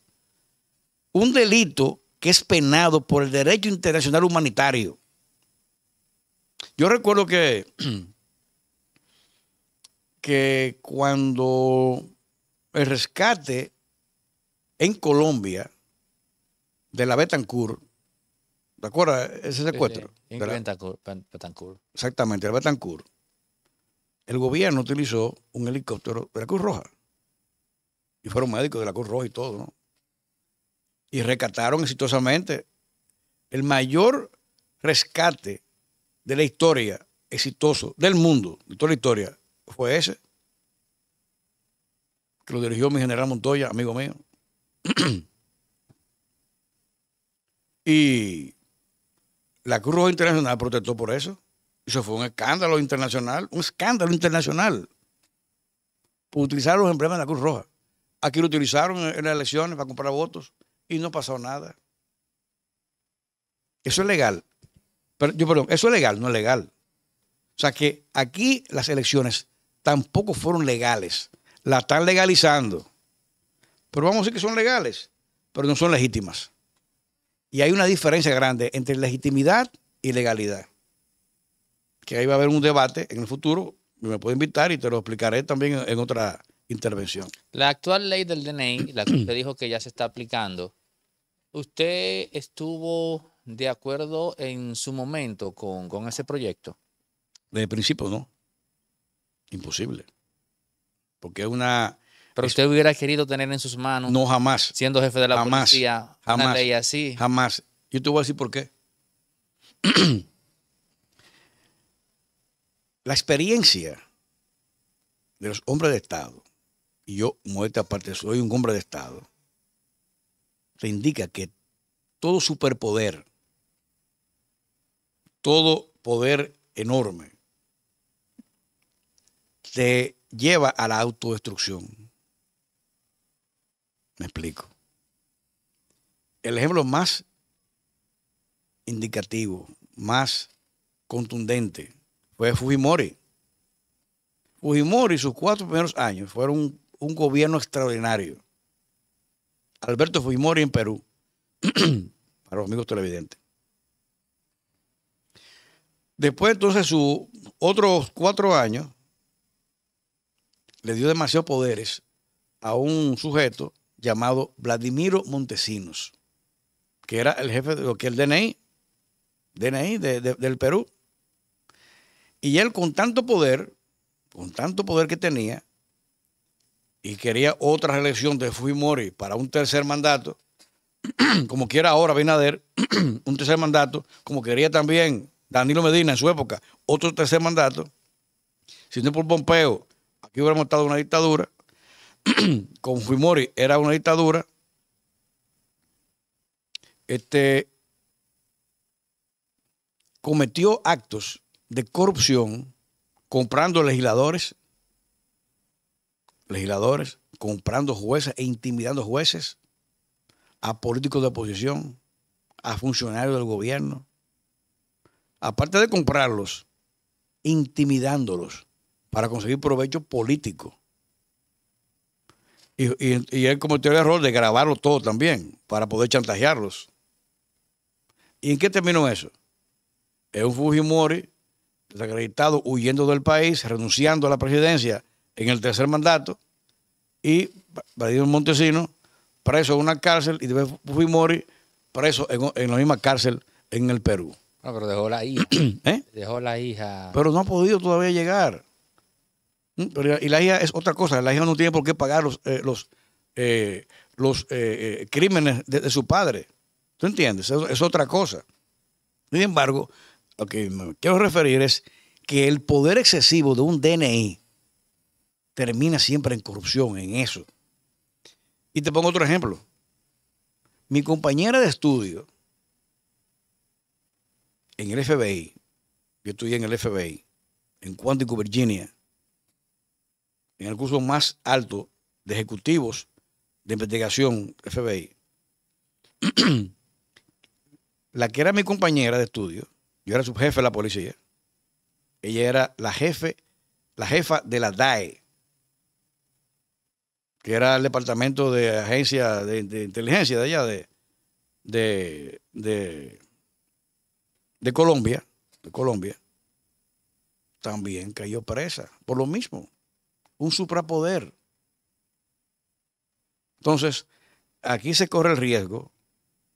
Un delito que es penado por el derecho internacional humanitario. Yo recuerdo que, que cuando el rescate en Colombia de la Betancur, ¿te acuerdas ese secuestro? Exactamente, la Betancur el gobierno utilizó un helicóptero de la Cruz Roja. Y fueron médicos de la Cruz Roja y todo, ¿no? Y rescataron exitosamente el mayor rescate de la historia exitoso del mundo, de toda la historia, fue ese. Que lo dirigió mi general Montoya, amigo mío. y la Cruz Roja Internacional protestó por eso. Eso fue un escándalo internacional, un escándalo internacional. Utilizaron los emblemas de la Cruz Roja. Aquí lo utilizaron en las elecciones para comprar votos y no pasó nada. Eso es legal. yo, perdón, eso es legal, no es legal. O sea que aquí las elecciones tampoco fueron legales. La están legalizando. Pero vamos a decir que son legales, pero no son legítimas. Y hay una diferencia grande entre legitimidad y legalidad que ahí va a haber un debate en el futuro, me puede invitar y te lo explicaré también en otra intervención. La actual ley del DNI, la que usted dijo que ya se está aplicando, ¿usted estuvo de acuerdo en su momento con, ese proyecto? Desde el principio no. Imposible. Porque es una... Pero usted hubiera querido tener en sus manos. No, jamás. Siendo jefe de la policía, jamás, una ley así. Jamás. Yo te voy a decir por qué. La experiencia de los hombres de Estado, y yo, esta parte, soy un hombre de Estado, te indica que todo superpoder, todo poder enorme, te lleva a la autodestrucción. Me explico. El ejemplo más indicativo, más contundente fue Fujimori. Fujimori, sus cuatro primeros años, fueron un, gobierno extraordinario. Alberto Fujimori en Perú, para los amigos televidentes. Después, entonces, sus otros cuatro años le dio demasiados poderes a un sujeto llamado Vladimiro Montesinos, que era el jefe de lo que el DNI, DNI del Perú. Y él con tanto poder, con tanto poder que tenía, y quería otra reelección de Fujimori para un tercer mandato, como quiera ahora Binader, un tercer mandato, como quería también Danilo Medina en su época, otro tercer mandato, si no por Pompeo, aquí hubiéramos estado una dictadura, con Fujimori era una dictadura, este, cometió actos de corrupción comprando legisladores, legisladores, comprando jueces e intimidando jueces, a políticos de oposición, a funcionarios del gobierno. Aparte de comprarlos, intimidándolos para conseguir provecho político. Y, él cometió el error de grabarlo todo también, para poder chantajearlos. ¿Y en qué terminó eso? Es un Fujimori desacreditado, huyendo del país, renunciando a la presidencia en el tercer mandato, y Vladimir Montesino, preso en una cárcel, y después Fujimori, preso en, la misma cárcel en el Perú. pero dejó la hija. ¿Eh? Dejó la hija. Pero no ha podido todavía llegar. ¿Mm? y la hija es otra cosa. La hija no tiene por qué pagar los, eh, los, eh, crímenes de, su padre. ¿Tú entiendes? es otra cosa. Sin embargo, lo que quiero referir es que el poder excesivo de un DNI termina siempre en corrupción, en eso. Y te pongo otro ejemplo. Mi compañera de estudio en el FBI, yo estudié en el FBI, en Quantico, Virginia, en el curso más alto de ejecutivos de investigación FBI, la que era mi compañera de estudio, yo era subjefe de la policía. Ella era la jefe, la jefa de la DAE, que era el departamento de agencia de, inteligencia de allá, de, de, Colombia, de Colombia, también cayó presa por lo mismo, un suprapoder. Entonces, aquí se corre el riesgo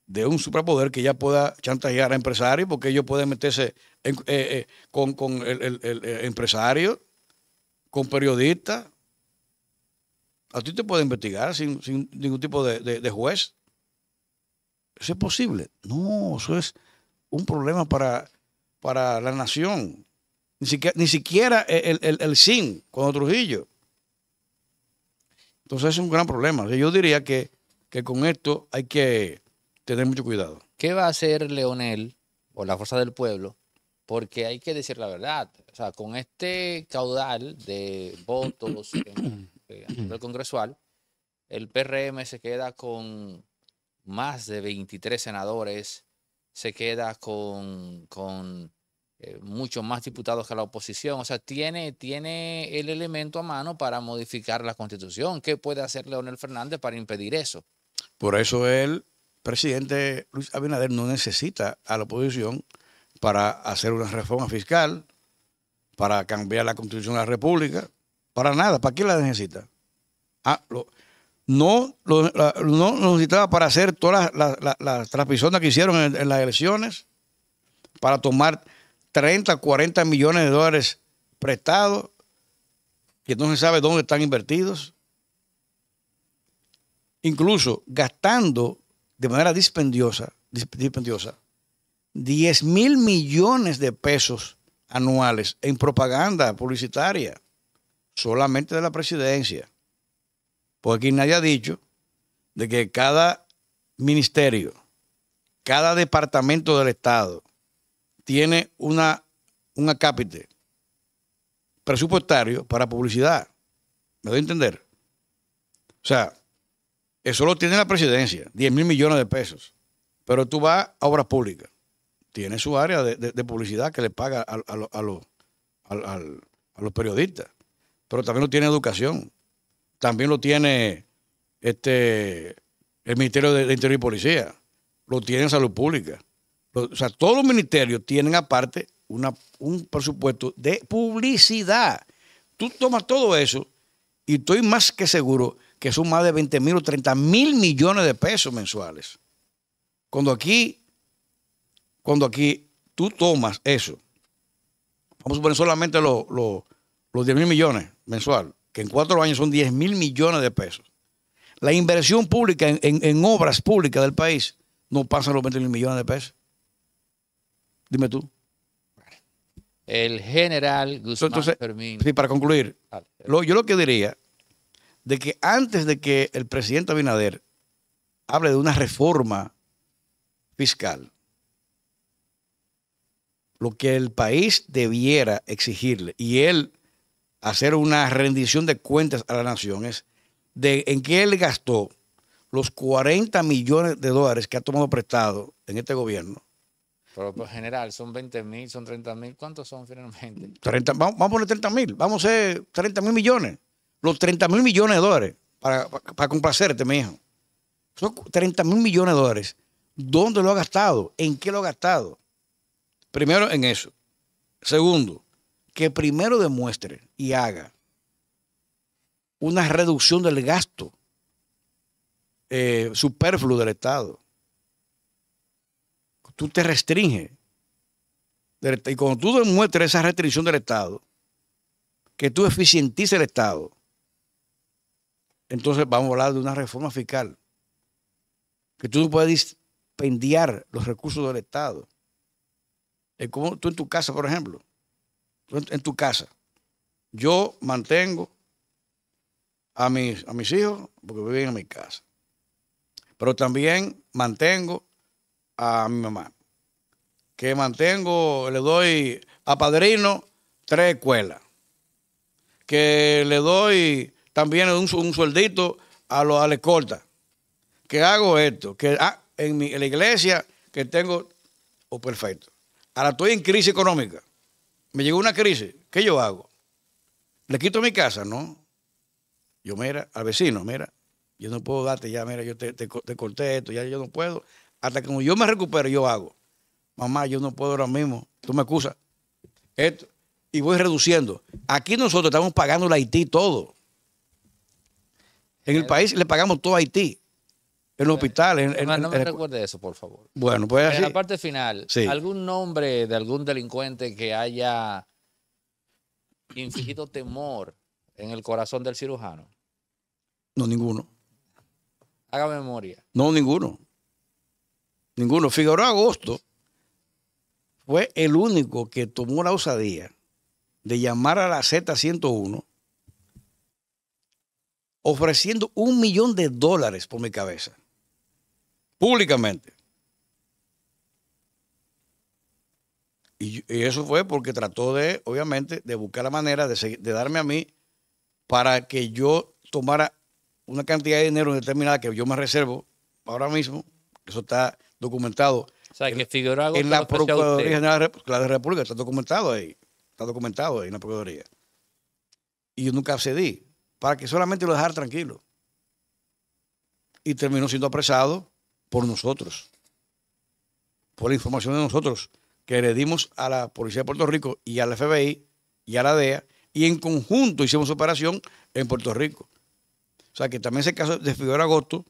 de un superpoder que ya pueda chantajear a empresarios, porque ellos pueden meterse eh, eh, con, con, el, eh, empresario, con periodistas. A ti te puede investigar sin, sin ningún tipo de, juez. ¿Eso es posible? No, eso es un problema para, para la nación. Ni siquiera, ni siquiera el, SIN con Trujillo. Entonces es un gran problema. Yo diría que con esto hay que tener mucho cuidado. ¿Qué va a hacer Leonel o la Fuerza del Pueblo? Porque hay que decir la verdad. O sea, con este caudal de votos en, eh, el congresual, el PRM se queda con más de 23 senadores, se queda con, con eh, muchos más diputados que la oposición. O sea, tiene, tiene el elemento a mano para modificar la constitución. ¿Qué puede hacer Leonel Fernández para impedir eso? Por eso él presidente Luis Abinader no necesita a la oposición para hacer una reforma fiscal, para cambiar la constitución de la República, para nada. ¿Para qué la necesita? Ah, no, necesitaba para hacer todas las, las, que hicieron en, en las elecciones, para tomar 30, 40 millones de dólares prestados, que no se sabe dónde están invertidos. Incluso gastando de manera dispendiosa, dispendiosa 10 mil millones de pesos anuales en propaganda publicitaria, solamente de la presidencia. Porque aquí nadie ha dicho de que cada ministerio, cada departamento del Estado tiene una, un acápite presupuestario para publicidad. ¿Me doy a entender? O sea, eso lo tiene la presidencia, 10 mil millones de pesos. Pero tú vas a obras públicas. Tiene su área de, publicidad que le paga a, los periodistas. Pero también lo tiene educación. También lo tiene este, el Ministerio de, Interior y Policía. Lo tiene salud pública. o sea, todos los ministerios tienen aparte un presupuesto de publicidad. Tú tomas todo eso y estoy más que seguro que son más de 20 mil o 30 mil millones de pesos mensuales. Cuando aquí, cuando aquí tú tomas eso, vamos a poner solamente los los 10 mil millones mensual, que en cuatro años son 10 mil millones de pesos. La inversión pública en, obras públicas del país no pasa los 20 mil millones de pesos. Dime tú. El general Guzmán Sí, para concluir, yo lo que diría de que antes de que el presidente Abinader hable de una reforma fiscal, lo que el país debiera exigirle y él hacer una rendición de cuentas a la nación es de en qué él gastó los 40 millones de dólares que ha tomado prestado en este gobierno. Pero por pues, general, son 20 mil, son 30 mil, ¿cuántos son finalmente? 30, vamos, a poner 30 mil, vamos a ser 30 mil millones los 30 mil millones de dólares para, complacerte, mi hijo. Son 30 mil millones de dólares. ¿Dónde lo ha gastado? ¿En qué lo ha gastado? Primero, en eso. Segundo, que primero demuestre y haga una reducción del gasto eh, superfluo del Estado. Tú te restringes. Y cuando tú demuestres esa restricción del Estado, que tú eficientices el Estado, entonces vamos a hablar de una reforma fiscal, que tú no puedes dispendiar los recursos del Estado. como tú en tu casa, por ejemplo, en, tu casa, yo mantengo a mis, a mis hijos porque viven en mi casa, pero también mantengo a mi mamá, que mantengo, le doy a padrino tres escuelas, que le doy también un, un sueldito a, los a la Que hago esto, que ah, en, mi, la iglesia que tengo, oh, perfecto. Ahora estoy en crisis económica. Me llegó una crisis, ¿qué yo hago? ¿Le quito mi casa? No. Yo, mira, al vecino, mira, yo no puedo darte ya, mira, yo te, te, corté esto, ya yo no puedo. Hasta que yo me recupero, yo hago. Mamá, yo no puedo ahora mismo, tú me excusas. Esto. Y voy reduciendo. Aquí nosotros estamos pagando la Haití todo. En el país le pagamos todo a Haití. En los eh, hospitales. no, me recuerde eso, por favor. Bueno, pues así. En la parte final, ¿algún nombre de algún delincuente que haya infligido temor en el corazón del cirujano? No, ninguno. Haga memoria. No, ninguno. Ninguno. Figueroa Agosto fue el único que tomó la osadía de llamar a la Z101 ofreciendo un millón de dólares por mi cabeza, públicamente. Y, eso fue porque trató de, obviamente, de buscar la manera de, darme a mí para que yo tomara una cantidad de dinero determinada que yo me reservo ahora mismo, eso está documentado. en, en la Procuraduría General de la República está documentado ahí, está documentado ahí en la Procuraduría. Y yo nunca accedí para que solamente lo dejara tranquilo. Y terminó siendo apresado por nosotros, por la información de nosotros que heredimos a la Policía de Puerto Rico y al FBI y a la DEA, y en conjunto hicimos operación en Puerto Rico. O sea que también ese caso de Figueroa Agosto,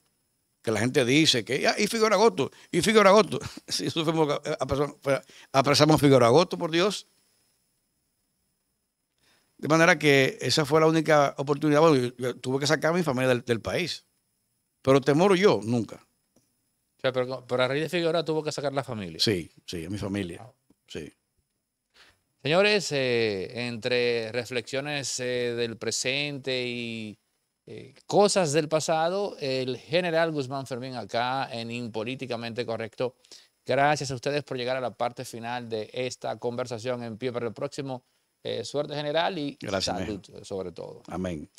que la gente dice que, y Figueroa Agosto, y Figueroa Agosto. apresamos, apresamos a Figueroa Agosto, por Dios. De manera que esa fue la única oportunidad. tuve que sacar a mi familia del, país. Pero temor yo, nunca. pero, a raíz de Figuera tuvo que sacar la familia. Sí, sí, a mi familia. Ah. Sí. Señores, eh, entre reflexiones eh, del presente y eh, cosas del pasado, el general Guzmán Fermín acá en Impolíticamente Correcto. Gracias a ustedes por llegar a la parte final de esta conversación en pie para el próximo eh, suerte general y salud, sobre todo. Amén.